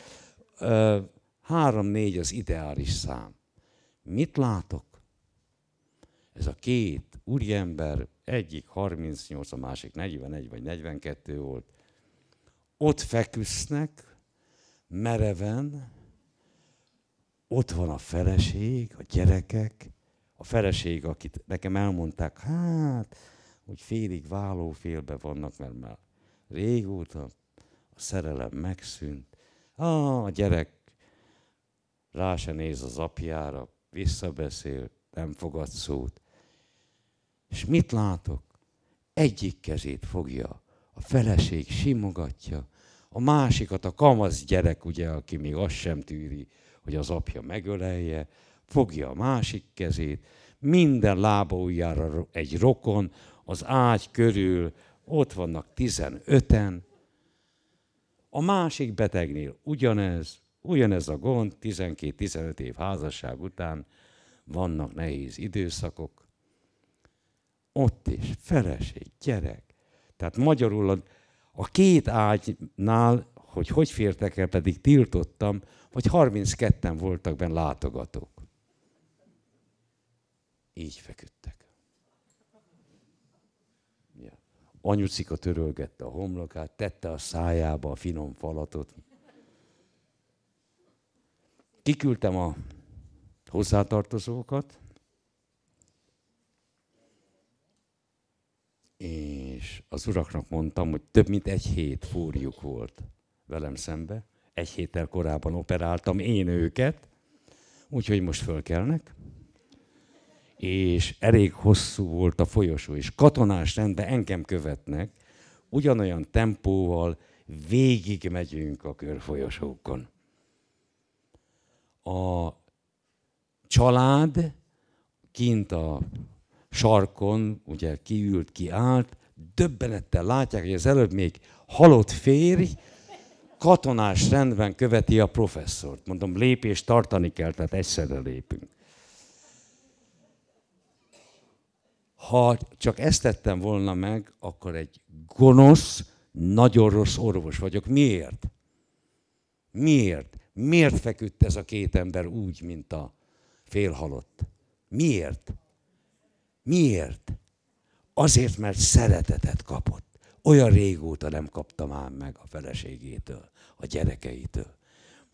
három-négy az ideális szám. Mit látok? Ez a két úriember, egyik 38, a másik 41 vagy 42 volt, ott feküsznek, mereven, ott van a feleség, a gyerekek, a feleség, akit nekem elmondták, hát, hogy félig váló félbe vannak, mert már régóta a szerelem megszűnt. Á, a gyerek rá se néz az apjára, visszabeszél, nem fogad szót. És mit látok? Egyik kezét fogja, a feleség simogatja, a másikat a kamasz gyerek, ugye, aki még azt sem tűri, hogy az apja megölelje, fogja a másik kezét, minden lába ujjára egy rokon, az ágy körül, ott vannak 15-en. A másik betegnél ugyanez, ugyanez a gond, 12-15 év házasság után vannak nehéz időszakok. Ott is feleség, gyerek. Tehát magyarul a, a két ágynál, hogy hogy fértek el, pedig tiltottam, vagy 32-en voltak benne látogatók. Így feküdtek. Ja. Anyucika törölgette a homlokát, tette a szájába a finom falatot. Kiküldtem a hozzátartozókat, és az uraknak mondtam, hogy több mint egy hét fórjuk volt velem szembe, egy héttel korábban operáltam én őket, úgyhogy most fölkelnek, és elég hosszú volt a folyosó, és katonás rendben engem követnek, ugyanolyan tempóval végig megyünk a körfolyosókon. A család kint a sarkon, ugye kiült, kiállt, döbbenettel látják, hogy az előbb még halott férj, katonás rendben követi a professzort. Mondom, lépést tartani kell, tehát egyszerre lépünk. Ha csak ezt tettem volna meg, akkor egy gonosz, nagyon rossz orvos vagyok. Miért? Miért? Miért feküdt ez a két ember úgy, mint a félhalott? Miért? Miért? Azért, mert szeretetet kapott. Olyan régóta nem kaptam ám meg a feleségétől, a gyerekeitől.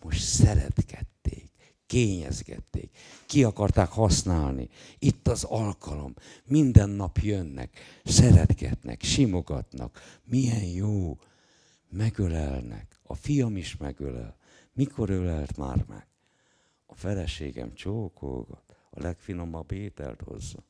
Most szeretkedték, kényezgették, ki akarták használni. Itt az alkalom. Minden nap jönnek, szeretgetnek, simogatnak. Milyen jó. Megölelnek. A fiam is megölel. Mikor ölelt már meg? A feleségem csókolgat, a legfinomabb ételt hozza.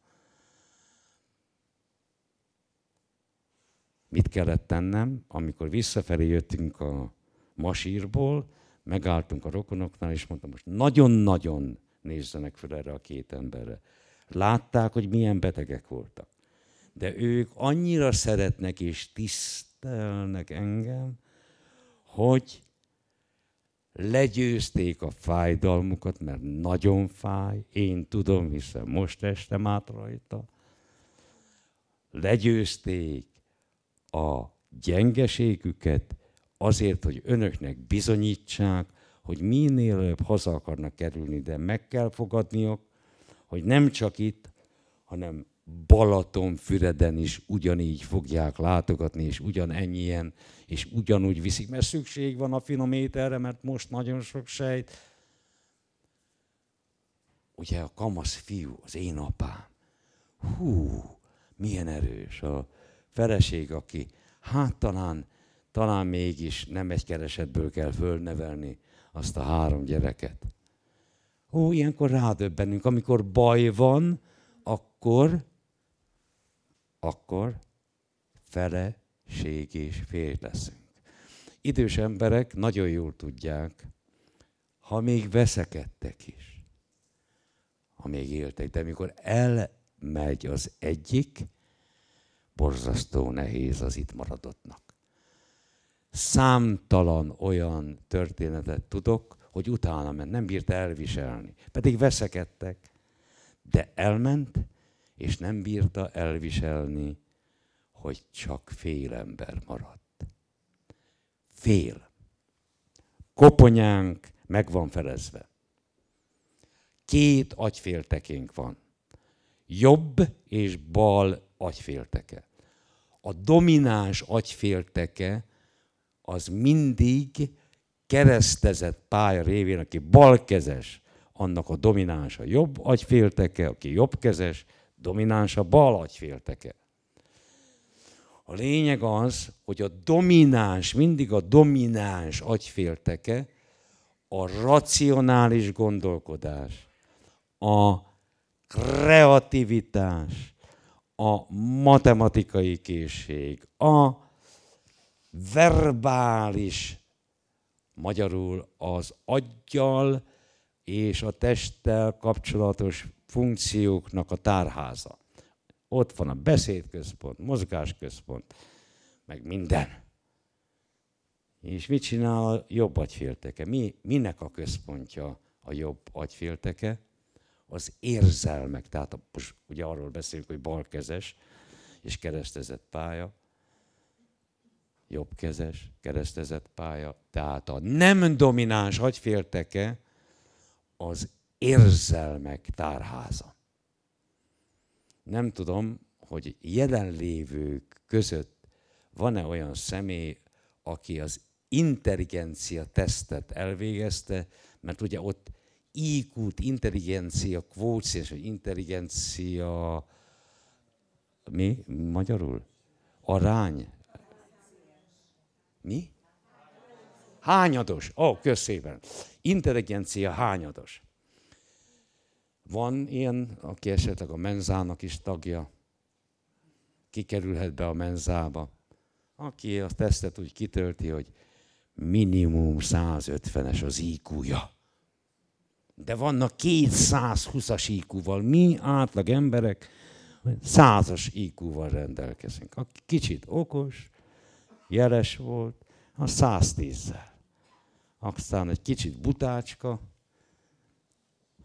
mit kellett tennem, amikor visszafelé jöttünk a masírból, megálltunk a rokonoknál, és mondtam, most nagyon-nagyon nézzenek fel erre a két emberre. Látták, hogy milyen betegek voltak. De ők annyira szeretnek és tisztelnek engem, hogy legyőzték a fájdalmukat, mert nagyon fáj, én tudom, hiszen most estem át rajta. Legyőzték a gyengeségüket azért, hogy önöknek bizonyítsák, hogy minél előbb haza akarnak kerülni, de meg kell fogadniok, hogy nem csak itt, hanem Balatonfüreden is ugyanígy fogják látogatni, és ugyanennyien, és ugyanúgy viszik, mert szükség van a ételre, mert most nagyon sok sejt. Ugye a kamasz fiú, az én apám, hú, milyen erős a feleség, aki hát talán, talán mégis nem egy keresetből kell fölnevelni azt a három gyereket. Ó, ilyenkor rádöbbenünk, amikor baj van, akkor, akkor feleség és férj leszünk. Idős emberek nagyon jól tudják, ha még veszekedtek is, ha még éltek, de amikor elmegy az egyik, borzasztó nehéz az itt maradottnak. Számtalan olyan történetet tudok, hogy utána ment, nem bírta elviselni. Pedig veszekedtek, de elment, és nem bírta elviselni, hogy csak fél ember maradt. Fél. Koponyánk meg van felezve. Két agyféltekénk van. Jobb és bal agyfélteke a domináns agyfélteke az mindig keresztezett pálya révén, aki balkezes, annak a domináns a jobb agyfélteke, aki jobbkezes, domináns a bal agyfélteke. A lényeg az, hogy a domináns, mindig a domináns agyfélteke a racionális gondolkodás, a kreativitás, a matematikai készség, a verbális, magyarul az aggyal és a testtel kapcsolatos funkcióknak a tárháza. Ott van a beszédközpont, mozgásközpont, meg minden. És mit csinál a jobb agyfélteke? Mi, minek a központja a jobb agyfélteke? az érzelmek, tehát most ugye arról beszélünk, hogy balkezes és keresztezett pálya, jobbkezes, keresztezett pálya, tehát a nem domináns agyfélteke az érzelmek tárháza. Nem tudom, hogy jelenlévők között van-e olyan személy, aki az intelligencia tesztet elvégezte, mert ugye ott IQ-t, intelligencia kvóciens, vagy intelligencia, mi magyarul? Arány. Mi? Hányados. Ó, oh, köszönöm. Intelligencia hányados. Van ilyen, aki esetleg a menzának is tagja, kikerülhet be a menzába. Aki a tesztet úgy kitölti, hogy minimum 150-es az IQ-ja de vannak 220-as IQ-val. Mi átlag emberek százas IQ-val rendelkezünk. Aki kicsit okos, jeles volt, a 110-zel. Aztán egy kicsit butácska.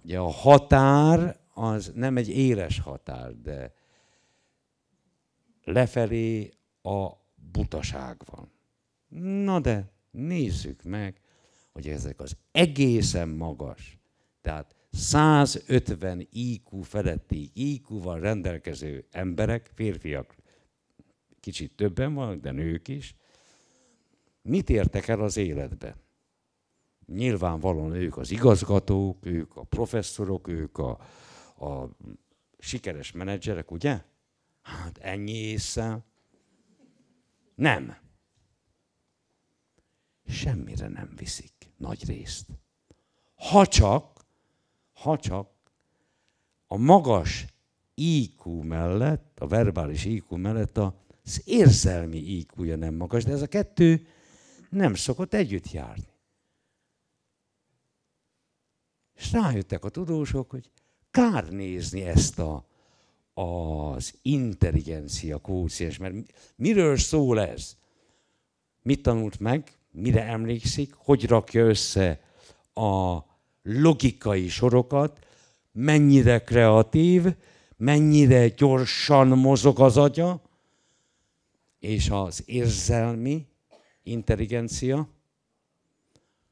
Ugye a határ az nem egy éles határ, de lefelé a butaság van. Na de nézzük meg, hogy ezek az egészen magas tehát 150 IQ feletti IQ-val rendelkező emberek, férfiak kicsit többen vannak, de nők is, mit értek el az életben? Nyilvánvalóan ők az igazgatók, ők a professzorok, ők a, a sikeres menedzserek, ugye? Hát ennyi észre. Nem. Semmire nem viszik nagy részt. Ha csak ha csak a magas IQ mellett, a verbális IQ mellett az érzelmi IQ-ja nem magas, de ez a kettő nem szokott együtt járni. És rájöttek a tudósok, hogy kár nézni ezt a, az intelligencia kóciens, mert miről szól ez? Mit tanult meg? Mire emlékszik? Hogy rakja össze a logikai sorokat, mennyire kreatív, mennyire gyorsan mozog az agya, és az érzelmi intelligencia,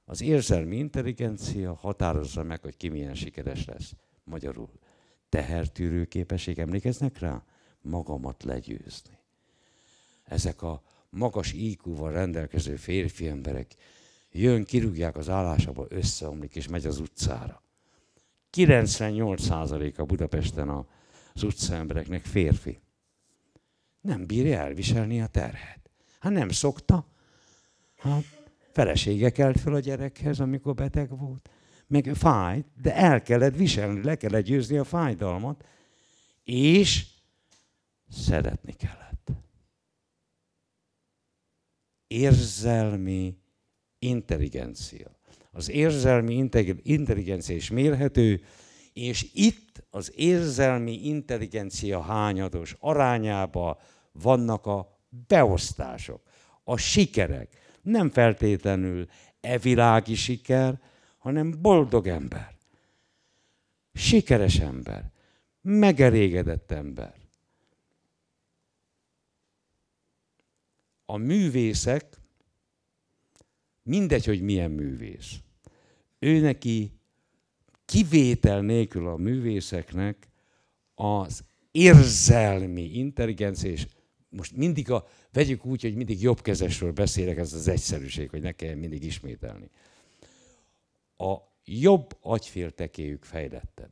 az érzelmi intelligencia határozza meg, hogy ki milyen sikeres lesz. Magyarul tehertűrő képesség, emlékeznek rá? Magamat legyőzni. Ezek a magas IQ-val rendelkező férfi emberek jön, kirúgják az állásába, összeomlik és megy az utcára. 98% a Budapesten az utcaembereknek férfi. Nem bírja elviselni a terhet. Hát nem szokta. Hát felesége kelt fel a gyerekhez, amikor beteg volt. Meg fájt, de el kellett viselni, le kellett győzni a fájdalmat. És szeretni kellett. Érzelmi intelligencia. Az érzelmi intelligencia is mérhető, és itt az érzelmi intelligencia hányados arányába vannak a beosztások, a sikerek. Nem feltétlenül e világi siker, hanem boldog ember, sikeres ember, megerégedett ember. A művészek mindegy, hogy milyen művész. Ő neki kivétel nélkül a művészeknek az érzelmi intelligencia, és most mindig a, vegyük úgy, hogy mindig jobbkezesről beszélek, ez az egyszerűség, hogy ne kell mindig ismételni. A jobb agyféltekéjük fejlettebb.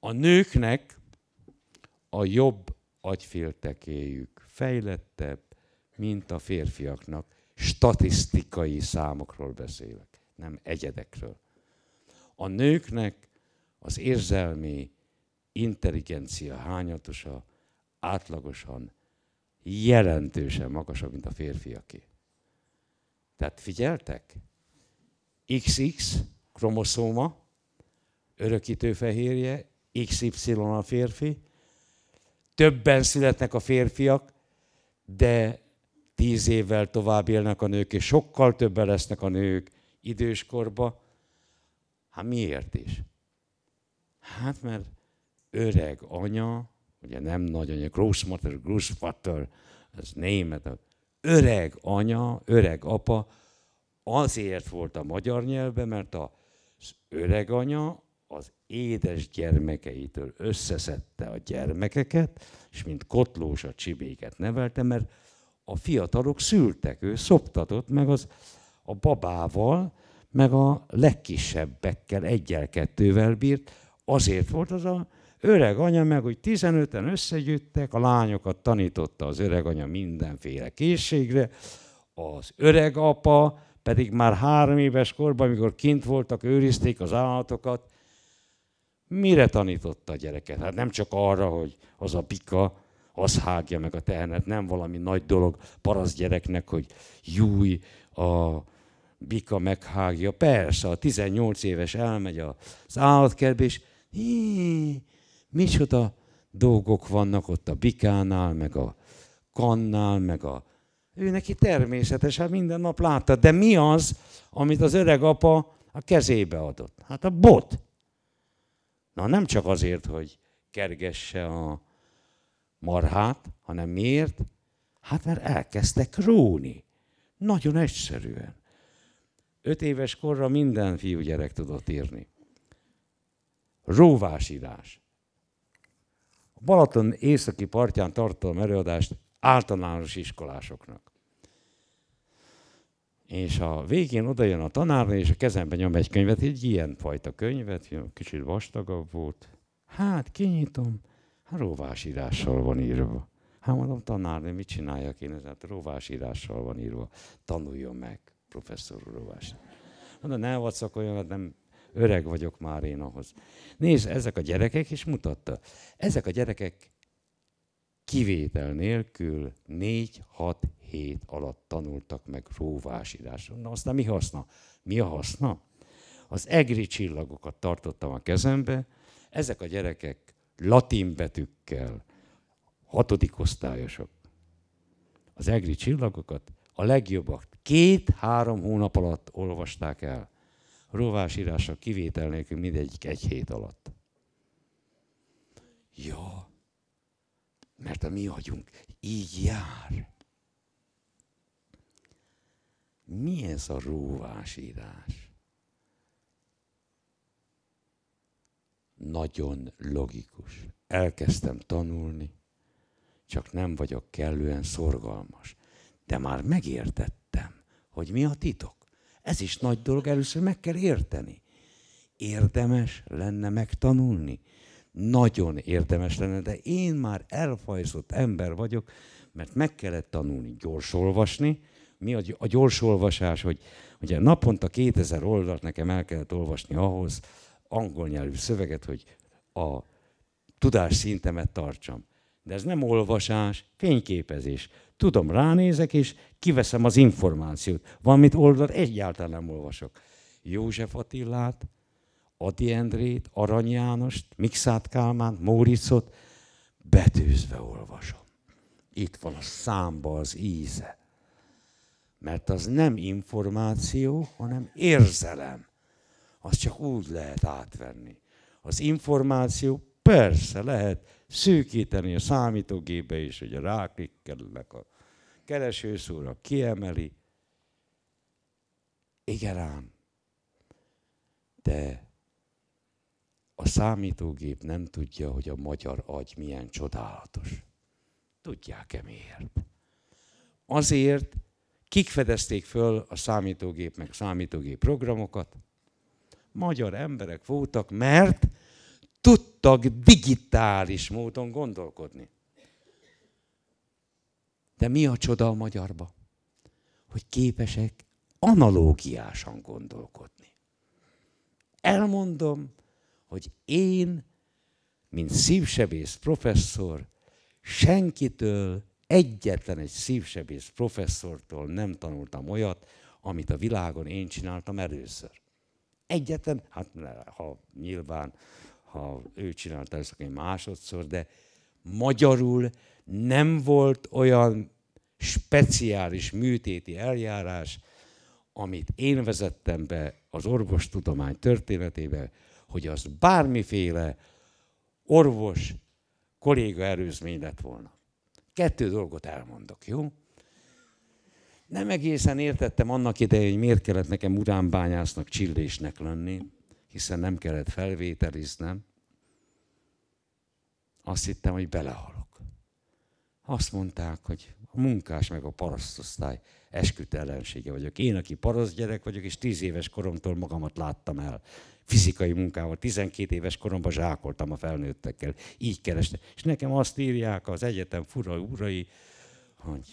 A nőknek a jobb agyféltekéjük fejlettebb, mint a férfiaknak statisztikai számokról beszélek, nem egyedekről. A nőknek az érzelmi intelligencia hányatosa átlagosan jelentősen magasabb, mint a férfiaké. Tehát figyeltek? XX kromoszóma, örökítő fehérje, XY a férfi, többen születnek a férfiak, de tíz évvel tovább élnek a nők, és sokkal többen lesznek a nők időskorba. Hát miért is? Hát mert öreg anya, ugye nem nagy anya, Grossmutter, Grossvater, ez német, öreg anya, öreg apa, azért volt a magyar nyelvben, mert az öreg anya az édes gyermekeitől összeszedte a gyermekeket, és mint kotlós a csibéket nevelte, mert a fiatalok szültek, ő szoptatott, meg az a babával, meg a legkisebbekkel, egyel-kettővel bírt. Azért volt az a öreg anya, meg hogy 15-en összegyűjtek, a lányokat tanította az öreg anya mindenféle készségre, az öreg apa pedig már három éves korban, amikor kint voltak, őrizték az állatokat, mire tanította a gyereket? Hát nem csak arra, hogy az a bika az hágja meg a tehenet, nem valami nagy dolog gyereknek, hogy júj, a bika meghágja. Persze, a 18 éves elmegy az állatkertbe, és hí, micsoda dolgok vannak ott a bikánál, meg a kannál, meg a... Ő neki természetesen hát minden nap látta. De mi az, amit az öreg apa a kezébe adott? Hát a bot. Na nem csak azért, hogy kergesse a marhát, hanem miért? Hát mert elkezdtek róni. Nagyon egyszerűen. Öt éves korra minden fiúgyerek tudott írni. Róvásírás. A Balaton északi partján tartottam előadást általános iskolásoknak. És a végén odajön a tanárnő, és a kezembe nyom egy könyvet, egy ilyen fajta könyvet, kicsit vastagabb volt. Hát, kinyitom, Hát róvásírással van írva. Hát mondom, de mit csináljak én ezzel? Róvásírással van írva. Tanuljon meg, professzor Róvás. Mondom, hát, ne vacakoljon, hát nem öreg vagyok már én ahhoz. Nézd, ezek a gyerekek, és mutatta. Ezek a gyerekek kivétel nélkül 4-6 hét alatt tanultak meg róvásírásra. Na aztán mi haszna? Mi a haszna? Az egri csillagokat tartottam a kezembe, ezek a gyerekek latin betűkkel, hatodik osztályosok, az egri csillagokat, a legjobbak két-három hónap alatt olvasták el, írása kivétel nélkül mindegyik egy hét alatt. Ja, mert a mi agyunk így jár. Mi ez a róvásírás? nagyon logikus. Elkezdtem tanulni, csak nem vagyok kellően szorgalmas. De már megértettem, hogy mi a titok. Ez is nagy dolog, először meg kell érteni. Érdemes lenne megtanulni. Nagyon érdemes lenne, de én már elfajzott ember vagyok, mert meg kellett tanulni gyors olvasni. Mi a, a gyors olvasás, hogy ugye naponta 2000 oldalt nekem el kellett olvasni ahhoz, angol nyelvű szöveget, hogy a tudás szintemet tartsam. De ez nem olvasás, fényképezés. Tudom, ránézek, és kiveszem az információt. Van, mit oldal, egyáltalán nem olvasok. József Attilát, Adi Endrét, Arany Jánost, Mikszát Kálmánt, Móricot betűzve olvasom. Itt van a számba az íze. Mert az nem információ, hanem érzelem azt csak úgy lehet átvenni. Az információ persze lehet szűkíteni a számítógébe is, hogy a ráklikkelnek a keresőszóra, kiemeli. Igen ám, de a számítógép nem tudja, hogy a magyar agy milyen csodálatos. Tudják-e miért? Azért, kik fedezték föl a számítógép meg számítógép programokat? magyar emberek voltak, mert tudtak digitális módon gondolkodni. De mi a csoda a magyarba? Hogy képesek analógiásan gondolkodni. Elmondom, hogy én, mint szívsebész professzor, senkitől, egyetlen egy szívsebész professzortól nem tanultam olyat, amit a világon én csináltam először. Egyetlen, hát ha nyilván, ha ő csinálta ezt, akkor másodszor, de magyarul nem volt olyan speciális műtéti eljárás, amit én vezettem be az orvostudomány történetébe, hogy az bármiféle orvos kolléga erőzmény lett volna. Kettő dolgot elmondok, jó? Nem egészen értettem annak idején, hogy miért kellett nekem uránbányásznak, csillésnek lenni, hiszen nem kellett felvételiznem. Azt hittem, hogy belehalok. Azt mondták, hogy a munkás meg a parasztosztály esküt ellensége vagyok. Én, aki paraszt gyerek vagyok, és tíz éves koromtól magamat láttam el. Fizikai munkával, 12 éves koromban zsákoltam a felnőttekkel. Így kerestem. És nekem azt írják az egyetem fura urai, hogy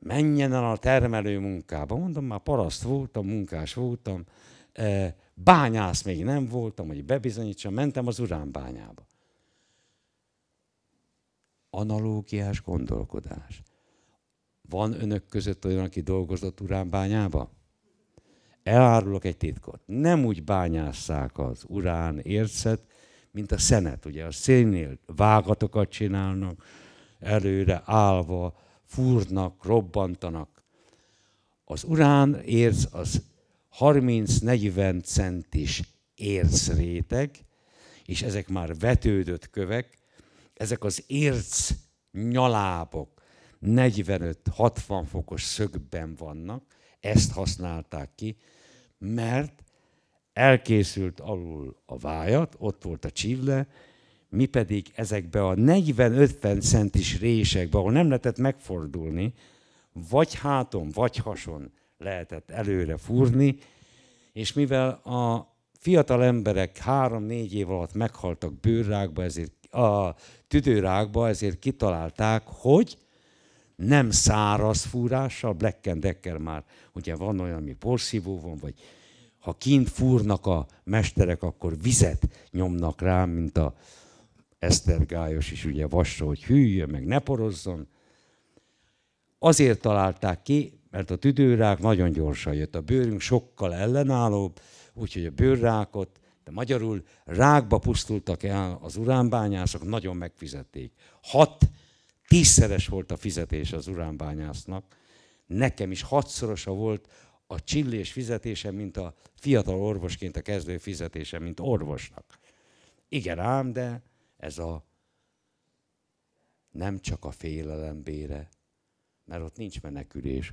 menjen el a termelő munkába. Mondom, már paraszt voltam, munkás voltam, e, bányász még nem voltam, hogy bebizonyítsam, mentem az bányába. Analógiás gondolkodás. Van önök között olyan, aki dolgozott uránbányába? Elárulok egy titkot. Nem úgy bányásszák az urán ércet, mint a szenet. Ugye a szénnél vágatokat csinálnak, előre állva, fúrnak, robbantanak. Az urán érz az 30-40 centis réteg, és ezek már vetődött kövek, ezek az érc nyalábok 45-60 fokos szögben vannak, ezt használták ki, mert elkészült alul a vájat, ott volt a csille, mi pedig ezekbe a 40-50 centis résekbe, ahol nem lehetett megfordulni, vagy háton, vagy hason lehetett előre fúrni, és mivel a fiatal emberek három-négy év alatt meghaltak bőrrákba, ezért a tüdőrákba, ezért kitalálták, hogy nem száraz fúrással, Black Decker már ugye van olyan, ami porszívó van, vagy ha kint fúrnak a mesterek, akkor vizet nyomnak rá, mint a Gályos is ugye vasra, hogy hűljön, meg ne porozzon. Azért találták ki, mert a tüdőrák nagyon gyorsan jött. A bőrünk sokkal ellenállóbb, úgyhogy a bőrrákot, de magyarul rákba pusztultak el az uránbányászok, nagyon megfizették. Hat, tízszeres volt a fizetés az uránbányásznak. Nekem is hatszorosa volt a csillés fizetése, mint a fiatal orvosként a kezdő fizetése, mint orvosnak. Igen ám, de ez a nem csak a félelem bére, mert ott nincs menekülés.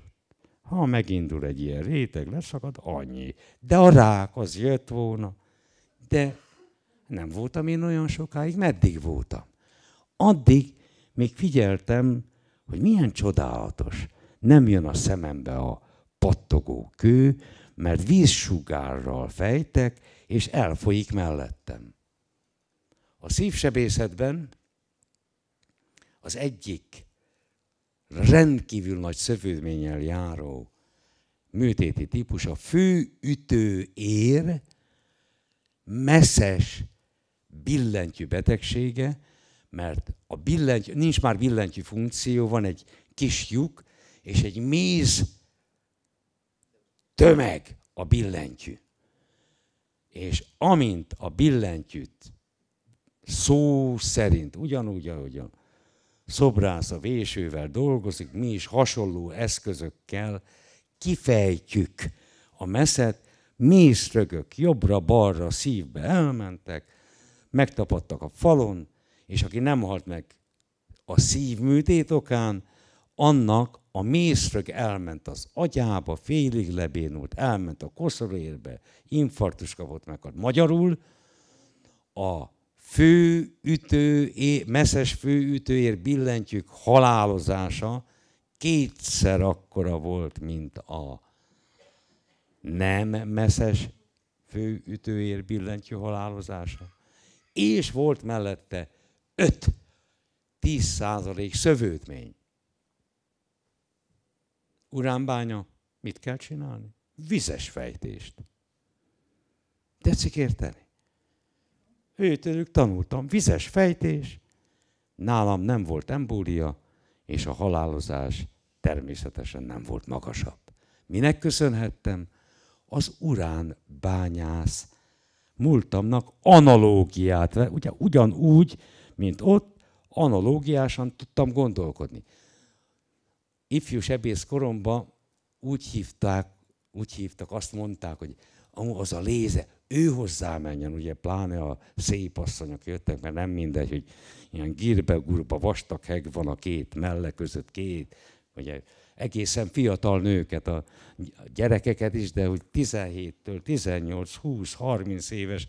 Ha megindul egy ilyen réteg, leszakad, annyi. De a rák az jött volna. De nem voltam én olyan sokáig, meddig voltam. Addig még figyeltem, hogy milyen csodálatos. Nem jön a szemembe a pattogó kő, mert vízsugárral fejtek, és elfolyik mellettem. A szívsebészetben az egyik rendkívül nagy szövődménnyel járó műtéti típus a főütő ér messzes billentyű betegsége, mert a billentyű, nincs már billentyű funkció, van egy kis lyuk, és egy méz tömeg a billentyű. És amint a billentyűt szó szerint, ugyanúgy, ahogy a szobrász a vésővel dolgozik, mi is hasonló eszközökkel kifejtjük a meszet, mészrögök jobbra-balra szívbe elmentek, megtapadtak a falon, és aki nem halt meg a szívműtét okán, annak a mészrög elment az agyába, félig lebénult, elment a koszorérbe, infarktus kapott meg. a Magyarul a főütő, messzes főütőér billentyűk halálozása kétszer akkora volt, mint a nem messzes főütőér billentyű halálozása. És volt mellette 5-10 százalék szövődmény. Uránbánya, mit kell csinálni? Vizes fejtést. Tetszik érteni? Őtőlük tanultam. Vizes fejtés, nálam nem volt embólia, és a halálozás természetesen nem volt magasabb. Minek köszönhettem? Az urán bányász múltamnak analógiát, ugye ugyanúgy, mint ott, analógiásan tudtam gondolkodni. Ifjú sebész koromban úgy hívták, úgy hívtak, azt mondták, hogy az a léze, ő hozzá menjen, ugye pláne a szép asszonyok jöttek, mert nem mindegy, hogy ilyen gírbe-gurba vastag heg van a két melle között, két, ugye egészen fiatal nőket, a gyerekeket is, de hogy 17-től 18, 20, 30 éves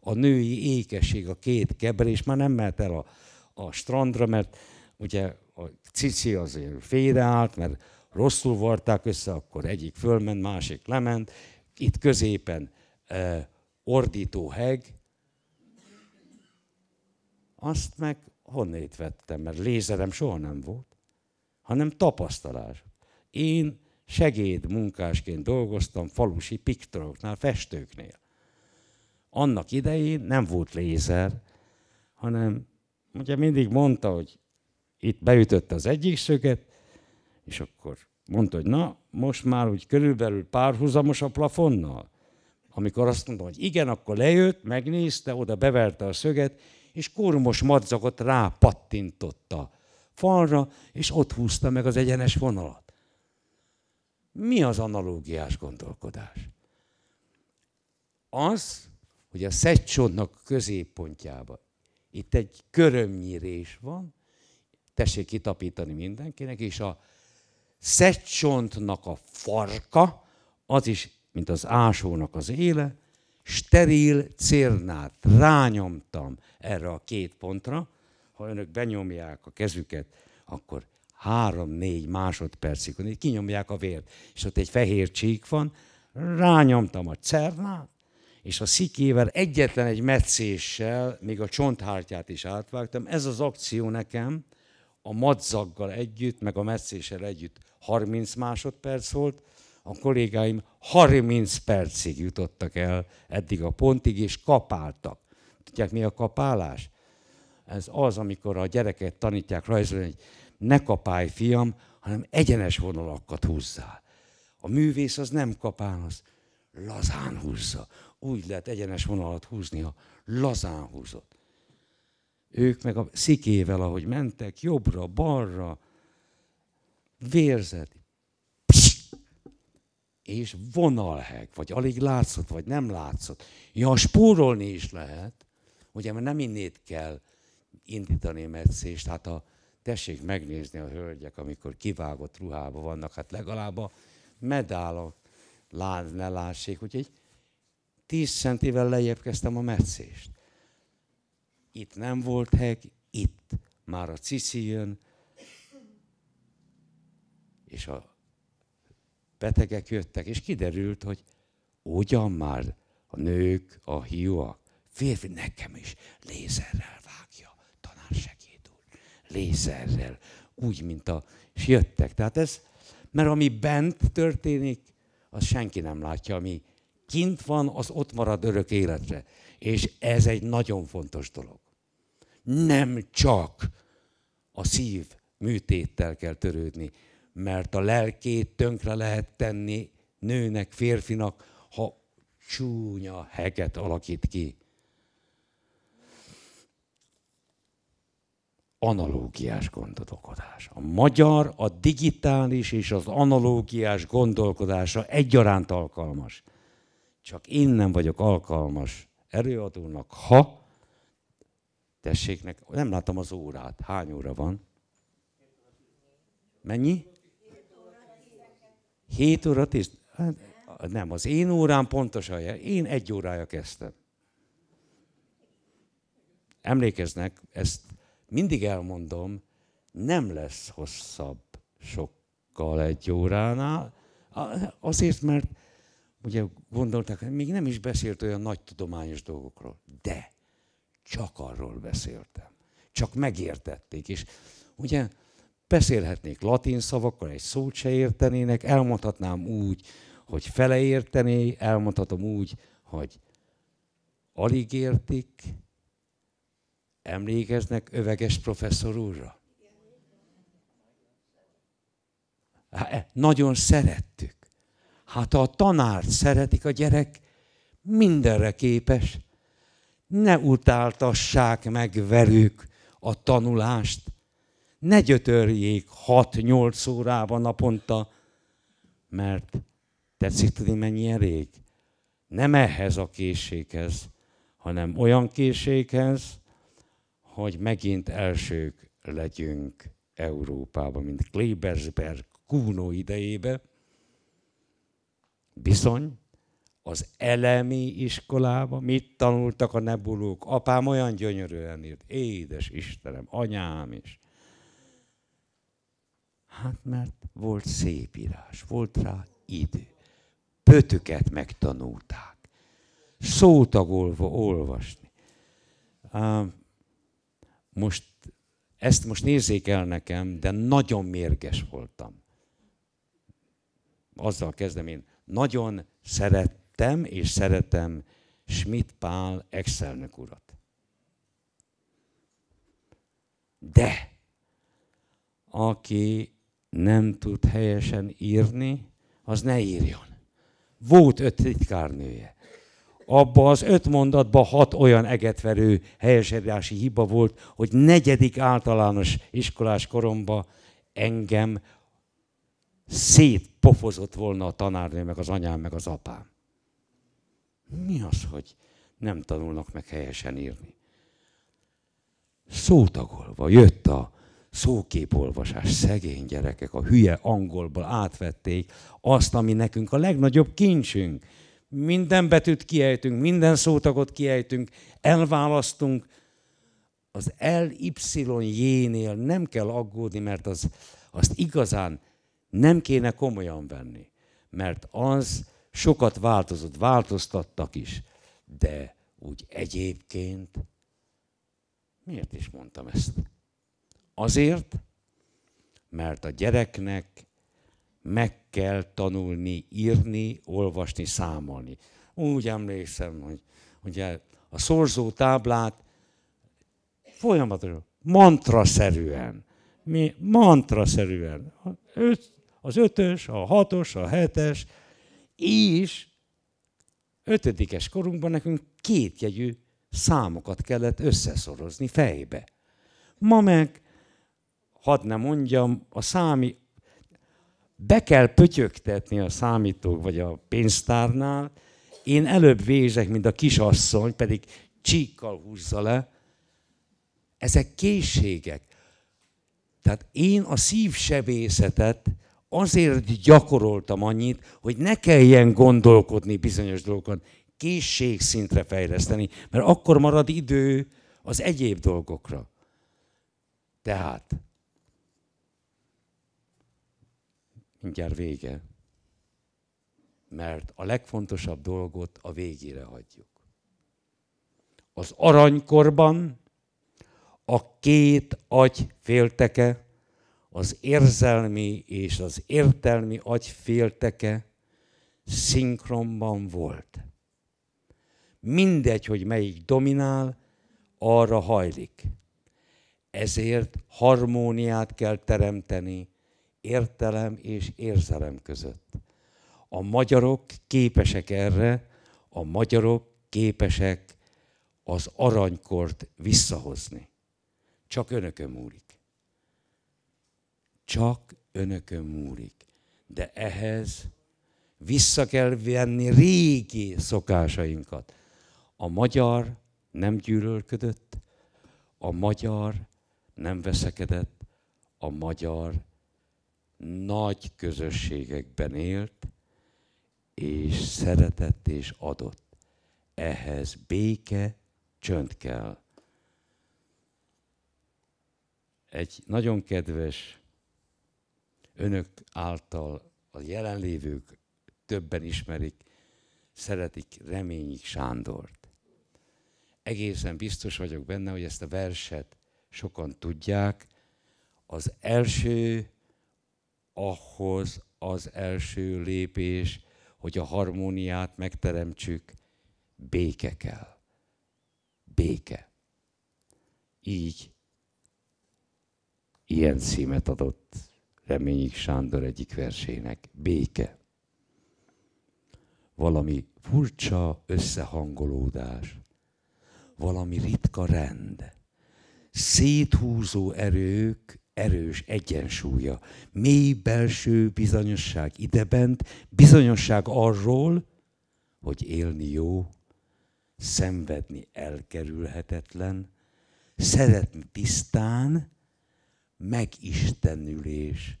a női ékesség a két keber, és már nem mehet el a, a strandra, mert ugye a cici azért félreállt, mert rosszul varták össze, akkor egyik fölment, másik lement, itt középen eh, ordító heg, azt meg honnét vettem, mert lézerem soha nem volt, hanem tapasztalás. Én segéd munkásként dolgoztam falusi piktoroknál, festőknél. Annak idején nem volt lézer, hanem ugye mindig mondta, hogy itt beütött az egyik szöget, és akkor mondta, hogy na, most már úgy körülbelül párhuzamos a plafonnal amikor azt mondtam, hogy igen, akkor lejött, megnézte, oda beverte a szöget, és kormos madzagot rápattintotta falra, és ott húzta meg az egyenes vonalat. Mi az analógiás gondolkodás? Az, hogy a szecsónak középpontjába itt egy körömnyírés van, tessék kitapítani mindenkinek, és a szecsontnak a farka, az is mint az ásónak az éle, steril cérnát rányomtam erre a két pontra. Ha önök benyomják a kezüket, akkor három-négy másodpercig, hogy kinyomják a vért, és ott egy fehér csík van, rányomtam a cernát, és a szikével egyetlen egy meccéssel, még a csonthártyát is átvágtam. Ez az akció nekem a madzaggal együtt, meg a meccéssel együtt 30 másodperc volt, a kollégáim 30 percig jutottak el eddig a pontig, és kapáltak. Tudják, mi a kapálás? Ez az, amikor a gyereket tanítják rajzolni, hogy ne kapálj, fiam, hanem egyenes vonalakat húzzál. A művész az nem kapál, az lazán húzza. Úgy lehet egyenes vonalat húzni, ha lazán húzott. Ők meg a szikével, ahogy mentek, jobbra, balra, vérzett, és vonalheg, vagy alig látszott, vagy nem látszott. Ja, spórolni is lehet, ugye, mert nem innét kell indítani a meccést, hát a, tessék megnézni a hölgyek, amikor kivágott ruhába vannak, hát legalább a medál a lánc ne lássék, úgyhogy 10 centivel lejjebb kezdtem a meccést. Itt nem volt heg, itt már a cici jön, és a betegek jöttek, és kiderült, hogy ugyan már a nők, a hiúak, férfi nekem is lézerrel vágja, tanársegéd úr, lézerrel, úgy, mint a... És jöttek. Tehát ez, mert ami bent történik, az senki nem látja, ami kint van, az ott marad örök életre. És ez egy nagyon fontos dolog. Nem csak a szív műtéttel kell törődni, mert a lelkét tönkre lehet tenni nőnek, férfinak, ha csúnya heget alakít ki. Analógiás gondolkodás. A magyar a digitális és az analógiás gondolkodásra egyaránt alkalmas. Csak én nem vagyok alkalmas előadónak, ha tessék, nem látom az órát. Hány óra van? Mennyi? 7 óra 10. nem, az én órám pontosan, én egy órája kezdtem. Emlékeznek, ezt mindig elmondom, nem lesz hosszabb sokkal egy óránál, azért, mert ugye gondolták, még nem is beszélt olyan nagy tudományos dolgokról, de csak arról beszéltem. Csak megértették. És ugye Beszélhetnék latin szavakkal, egy szót se értenének, elmondhatnám úgy, hogy fele értené, elmondhatom úgy, hogy alig értik, emlékeznek öveges professzor úrra. Hát, nagyon szerettük. Hát ha a tanárt szeretik a gyerek, mindenre képes. Ne utáltassák meg velük a tanulást ne gyötörjék 6-8 órában naponta, mert tetszik tudni mennyi elég? Nem ehhez a készséghez, hanem olyan készséghez, hogy megint elsők legyünk Európában, mint Klebersberg Kuno idejébe. Bizony, az elemi iskolába, mit tanultak a nebulók. Apám olyan gyönyörűen írt, édes Istenem, anyám is. Hát mert volt szép írás, volt rá idő. Pötöket megtanulták. Szótagolva olvasni. Most ezt most nézzék el nekem, de nagyon mérges voltam. Azzal kezdem én. Nagyon szerettem és szeretem Schmidt Pál Excelnök urat. De aki nem tud helyesen írni, az ne írjon. Volt öt titkárnője. Abba az öt mondatban hat olyan egetverő helyesírási hiba volt, hogy negyedik általános iskolás koromba engem szétpofozott volna a tanárnő, meg az anyám, meg az apám. Mi az, hogy nem tanulnak meg helyesen írni? Szótagolva jött a szóképolvasás, szegény gyerekek a hülye angolból átvették azt, ami nekünk a legnagyobb kincsünk. Minden betűt kiejtünk, minden szótagot kiejtünk, elválasztunk. Az LY-J-nél nem kell aggódni, mert az, azt igazán nem kéne komolyan venni, mert az sokat változott, változtattak is, de úgy egyébként miért is mondtam ezt? Azért, mert a gyereknek meg kell tanulni írni, olvasni, számolni. Úgy emlékszem, hogy, ugye a szorzó táblát folyamatosan, mantraszerűen, mi mantraszerűen, az ötös, a hatos, a hetes, és ötödikes korunkban nekünk két jegyű számokat kellett összeszorozni fejbe. Ma meg hadd ne mondjam, a számi, be kell pötyögtetni a számítók vagy a pénztárnál, én előbb végzek, mint a kisasszony, pedig csíkkal húzza le. Ezek készségek. Tehát én a szívsebészetet azért gyakoroltam annyit, hogy ne kelljen gondolkodni bizonyos dolgokon, készségszintre fejleszteni, mert akkor marad idő az egyéb dolgokra. Tehát mindjárt vége. Mert a legfontosabb dolgot a végére hagyjuk. Az aranykorban a két agy félteke, az érzelmi és az értelmi agy félteke szinkronban volt. Mindegy, hogy melyik dominál, arra hajlik. Ezért harmóniát kell teremteni értelem és érzelem között. A magyarok képesek erre, a magyarok képesek az aranykort visszahozni. Csak önökön múlik. Csak önökön múlik. De ehhez vissza kell venni régi szokásainkat. A magyar nem gyűlölködött, a magyar nem veszekedett, a magyar nagy közösségekben élt, és szeretett és adott. Ehhez béke, csönd kell. Egy nagyon kedves, önök által a jelenlévők többen ismerik, szeretik Reményik Sándort. Egészen biztos vagyok benne, hogy ezt a verset sokan tudják. Az első ahhoz az első lépés, hogy a harmóniát megteremtsük, béke kell. Béke. Így ilyen címet adott Reményik Sándor egyik versének. Béke. Valami furcsa összehangolódás, valami ritka rend, széthúzó erők erős egyensúlya, mély belső bizonyosság idebent, bizonyosság arról, hogy élni jó, szenvedni elkerülhetetlen, szeretni tisztán, megistenülés,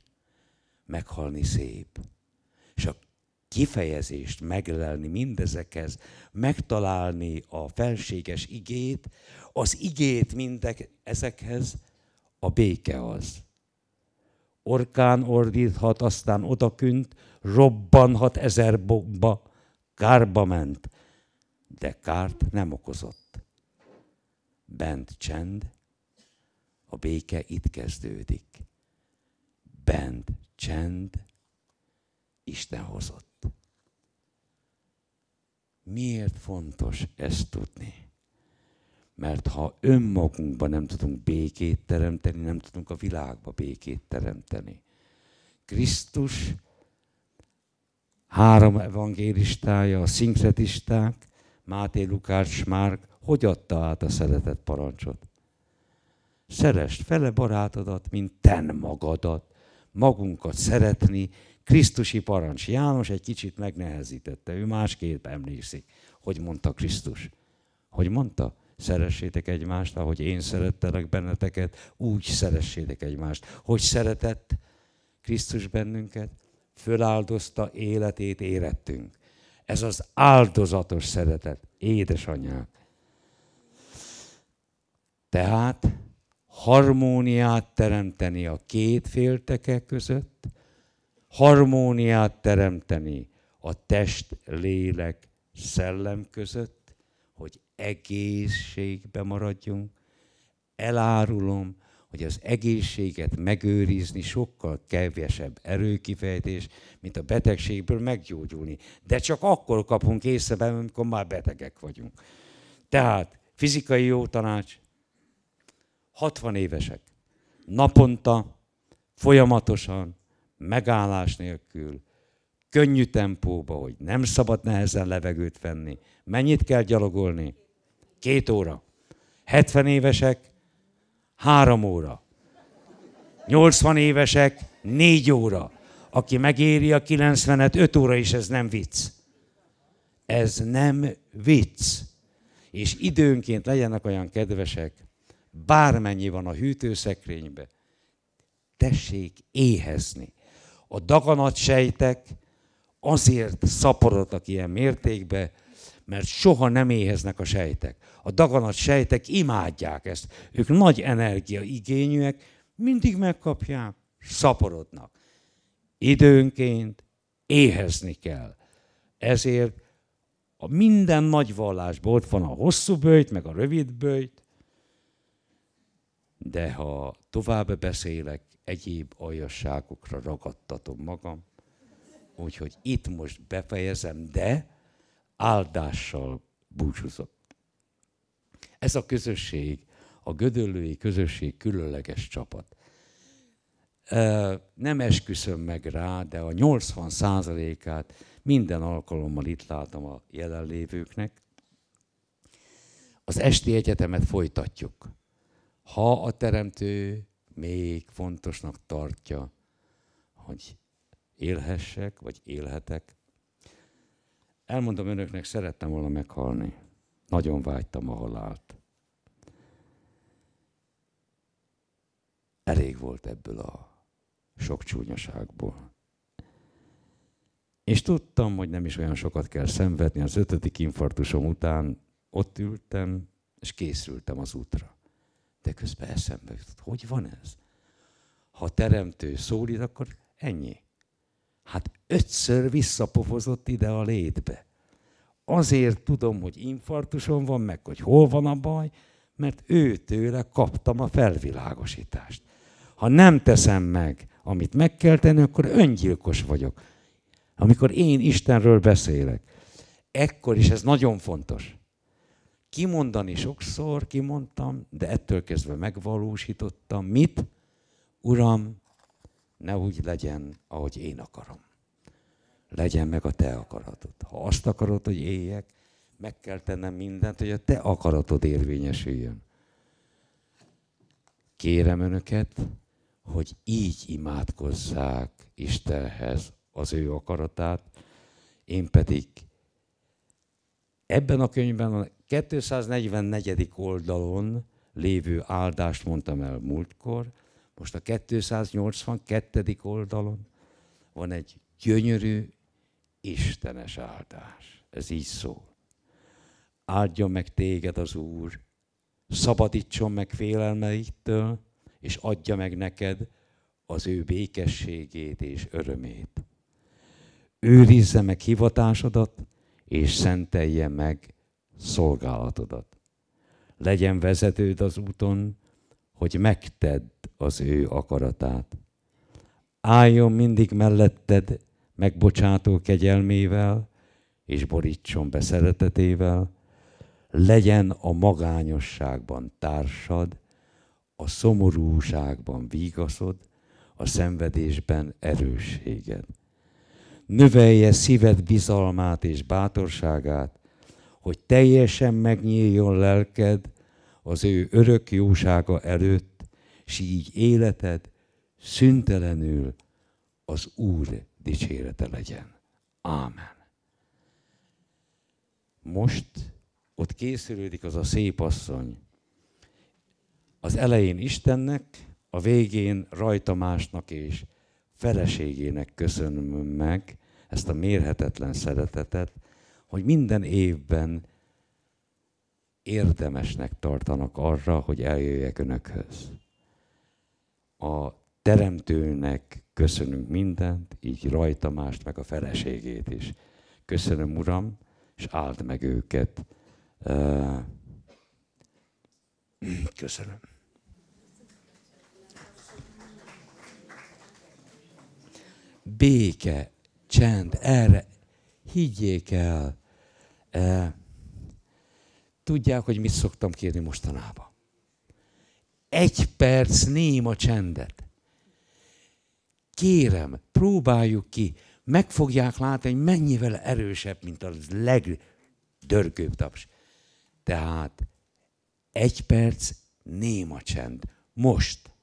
meghalni szép. És a kifejezést meglelni mindezekhez, megtalálni a felséges igét, az igét mindezekhez, a béke az. Orkán ordíthat, aztán odakünt, robbanhat ezer bomba, kárba ment, de kárt nem okozott. Bent csend, a béke itt kezdődik. Bent csend, Isten hozott. Miért fontos ezt tudni? Mert ha önmagunkban nem tudunk békét teremteni, nem tudunk a világba békét teremteni. Krisztus, három evangélistája, a szinkretisták, Máté Lukács Márk, hogy adta át a szeretet parancsot? Szerest fele barátodat, mint ten magadat. Magunkat szeretni, Krisztusi parancs. János egy kicsit megnehezítette, ő másképp emlékszik, hogy mondta Krisztus. Hogy mondta? Szeressétek egymást, ahogy én szerettelek benneteket, úgy szeressétek egymást. Hogy szeretett Krisztus bennünket? Föláldozta életét érettünk. Ez az áldozatos szeretet, édesanyám. Tehát harmóniát teremteni a két félteke között, harmóniát teremteni a test, lélek, szellem között, hogy egészségbe maradjunk. Elárulom, hogy az egészséget megőrizni sokkal kevesebb erőkifejtés, mint a betegségből meggyógyulni. De csak akkor kapunk észre, amikor már betegek vagyunk. Tehát fizikai jó tanács, 60 évesek, naponta, folyamatosan, megállás nélkül, könnyű tempóba, hogy nem szabad nehezen levegőt venni. Mennyit kell gyalogolni? két óra. 70 évesek, három óra. 80 évesek, négy óra. Aki megéri a 90-et, öt óra is, ez nem vicc. Ez nem vicc. És időnként legyenek olyan kedvesek, bármennyi van a hűtőszekrénybe, tessék éhezni. A daganat sejtek azért szaporodtak ilyen mértékben, mert soha nem éheznek a sejtek. A daganat sejtek imádják ezt. Ők nagy energia igényűek, mindig megkapják, szaporodnak. Időnként éhezni kell. Ezért a minden nagy vallásban ott van a hosszú bőjt, meg a rövid bőjt, de ha tovább beszélek, egyéb aljasságokra ragadtatom magam, úgyhogy itt most befejezem, de áldással búcsúzott. Ez a közösség, a gödöllői közösség különleges csapat. Nem esküszöm meg rá, de a 80 százalékát minden alkalommal itt látom a jelenlévőknek. Az esti egyetemet folytatjuk. Ha a teremtő még fontosnak tartja, hogy élhessek, vagy élhetek, Elmondom önöknek, szerettem volna meghalni. Nagyon vágytam a halált. Elég volt ebből a sok csúnyaságból. És tudtam, hogy nem is olyan sokat kell szenvedni. Az ötödik infartusom után ott ültem, és készültem az útra. De közben eszembe jutott, hogy van ez? Ha teremtő szólít, akkor ennyi. Hát ötször visszapofozott ide a létbe. Azért tudom, hogy infartusom van, meg hogy hol van a baj, mert őtőle kaptam a felvilágosítást. Ha nem teszem meg, amit meg kell tenni, akkor öngyilkos vagyok. Amikor én Istenről beszélek, ekkor is ez nagyon fontos. Kimondani sokszor kimondtam, de ettől kezdve megvalósítottam. Mit? Uram, ne úgy legyen, ahogy én akarom. Legyen meg a te akaratod. Ha azt akarod, hogy éljek, meg kell tennem mindent, hogy a te akaratod érvényesüljön. Kérem önöket, hogy így imádkozzák Istenhez az ő akaratát, én pedig ebben a könyvben a 244. oldalon lévő áldást mondtam el múltkor, most a 282. oldalon van egy gyönyörű, istenes áldás. Ez így szól. Áldjon meg téged az Úr, szabadítson meg félelmeittől, és adja meg neked az ő békességét és örömét. Őrizze meg hivatásodat, és szentelje meg szolgálatodat. Legyen vezetőd az úton, hogy megtedd az ő akaratát. Álljon mindig melletted megbocsátó kegyelmével, és borítson be szeretetével, legyen a magányosságban társad, a szomorúságban vígaszod, a szenvedésben erősséged. Növelje szíved bizalmát és bátorságát, hogy teljesen megnyíljon lelked, az ő örök jósága előtt, s így életed szüntelenül az Úr dicsérete legyen. Ámen. Most ott készülődik az a szép asszony. Az elején Istennek, a végén rajta másnak és feleségének köszönöm meg ezt a mérhetetlen szeretetet, hogy minden évben érdemesnek tartanak arra, hogy eljöjjek önökhöz. A teremtőnek köszönünk mindent, így rajta mást, meg a feleségét is. Köszönöm, Uram, és áld meg őket. Köszönöm. Béke, csend, erre higgyék el. Tudják, hogy mit szoktam kérni mostanában. Egy perc néma csendet. Kérem, próbáljuk ki, meg fogják látni, hogy mennyivel erősebb, mint a legdörgőbb taps. Tehát egy perc néma csend. Most.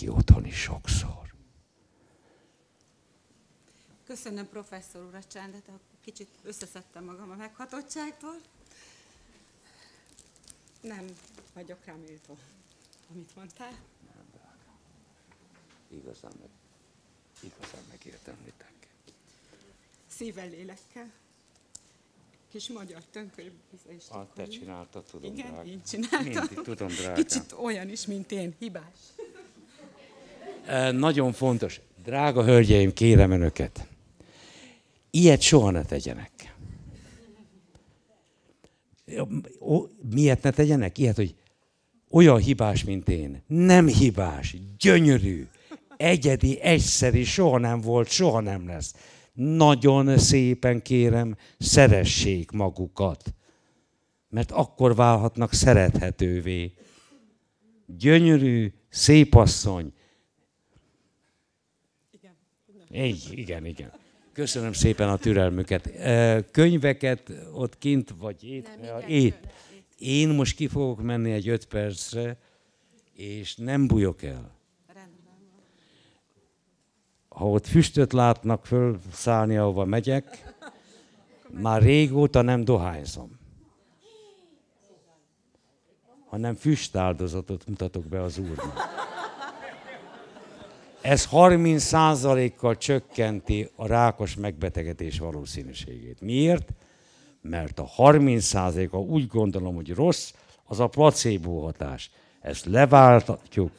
ki otthon is sokszor. Köszönöm professzor úr a csendet, kicsit összeszedtem magam a meghatottságtól. Nem vagyok rá méltó, amit mondtál. Igazán, meg, igazán megértem nektek. Szívvel, lélekkel. Kis magyar tönkölybe is Ah, te csináltad, tudom, Igen, drága. én csináltam. Mindig, tudom, drága. Kicsit olyan is, mint én, hibás. Nagyon fontos. Drága hölgyeim, kérem önöket, ilyet soha ne tegyenek. Miért ne tegyenek? Ilyet, hogy olyan hibás, mint én. Nem hibás, gyönyörű, egyedi, egyszeri, soha nem volt, soha nem lesz. Nagyon szépen kérem, szeressék magukat, mert akkor válhatnak szerethetővé. Gyönyörű, szép asszony, így, igen, igen. Köszönöm szépen a türelmüket. Könyveket ott kint, vagy itt? Nem, igen, itt. Én most ki fogok menni egy öt percre, és nem bujok el. Ha ott füstöt látnak fölszállni, ahova megyek, már régóta nem dohányzom, hanem füstáldozatot mutatok be az úrnak. Ez 30%-kal csökkenti a rákos megbetegedés valószínűségét. Miért? Mert a 30%-a úgy gondolom, hogy rossz, az a placebo hatás. Ezt leváltatjuk,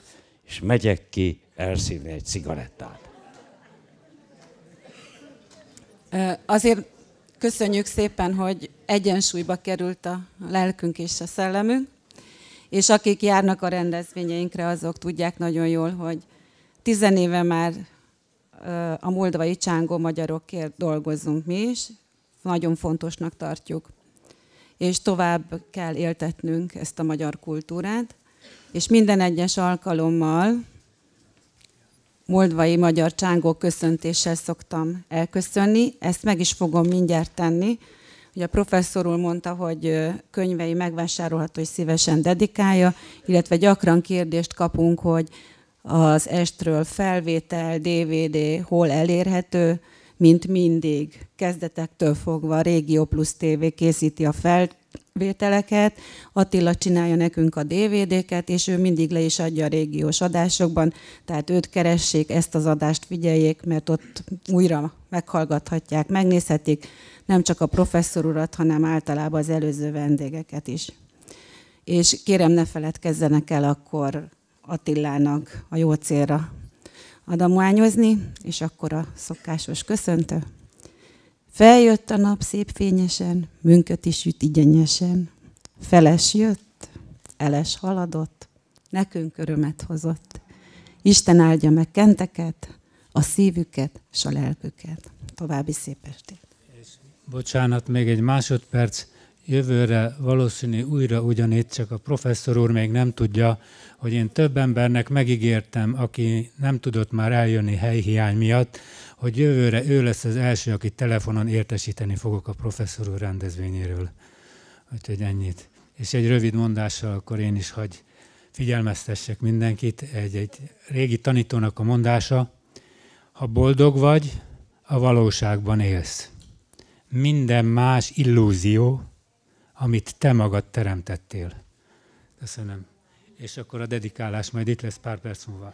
és megyek ki elszívni egy cigarettát. Azért köszönjük szépen, hogy egyensúlyba került a lelkünk és a szellemünk, és akik járnak a rendezvényeinkre, azok tudják nagyon jól, hogy Tizen éve már a moldvai csángó magyarokért dolgozunk mi is, nagyon fontosnak tartjuk. És tovább kell éltetnünk ezt a magyar kultúrát, és minden egyes alkalommal moldvai magyar csángó köszöntéssel szoktam elköszönni. Ezt meg is fogom mindjárt tenni. Ugye a professzor úr mondta, hogy könyvei megvásárolható, hogy szívesen dedikálja, illetve gyakran kérdést kapunk, hogy az estről felvétel, DVD, hol elérhető, mint mindig. Kezdetektől fogva a Régió Plus TV készíti a felvételeket, Attila csinálja nekünk a DVD-ket, és ő mindig le is adja a régiós adásokban, tehát őt keressék, ezt az adást figyeljék, mert ott újra meghallgathatják, megnézhetik nem csak a professzor urat, hanem általában az előző vendégeket is. És kérem, ne feledkezzenek el akkor Attilának a jó célra adamoányozni, és akkor a szokásos köszöntő. Feljött a nap szép fényesen, münköt is üt igyenyesen. Feles jött, eles haladott, nekünk örömet hozott. Isten áldja meg kenteket, a szívüket és a lelküket. További szép estét! Bocsánat, még egy másodperc. Jövőre valószínű újra ugyanitt, csak a professzor úr még nem tudja, hogy én több embernek megígértem, aki nem tudott már eljönni helyhiány miatt, hogy jövőre ő lesz az első, aki telefonon értesíteni fogok a professzor úr rendezvényéről. Úgyhogy ennyit. És egy rövid mondással akkor én is hagy figyelmeztessek mindenkit. Egy, egy régi tanítónak a mondása, ha boldog vagy, a valóságban élsz. Minden más illúzió, amit te magad teremtettél. Köszönöm. És akkor a dedikálás majd itt lesz pár perc múlva.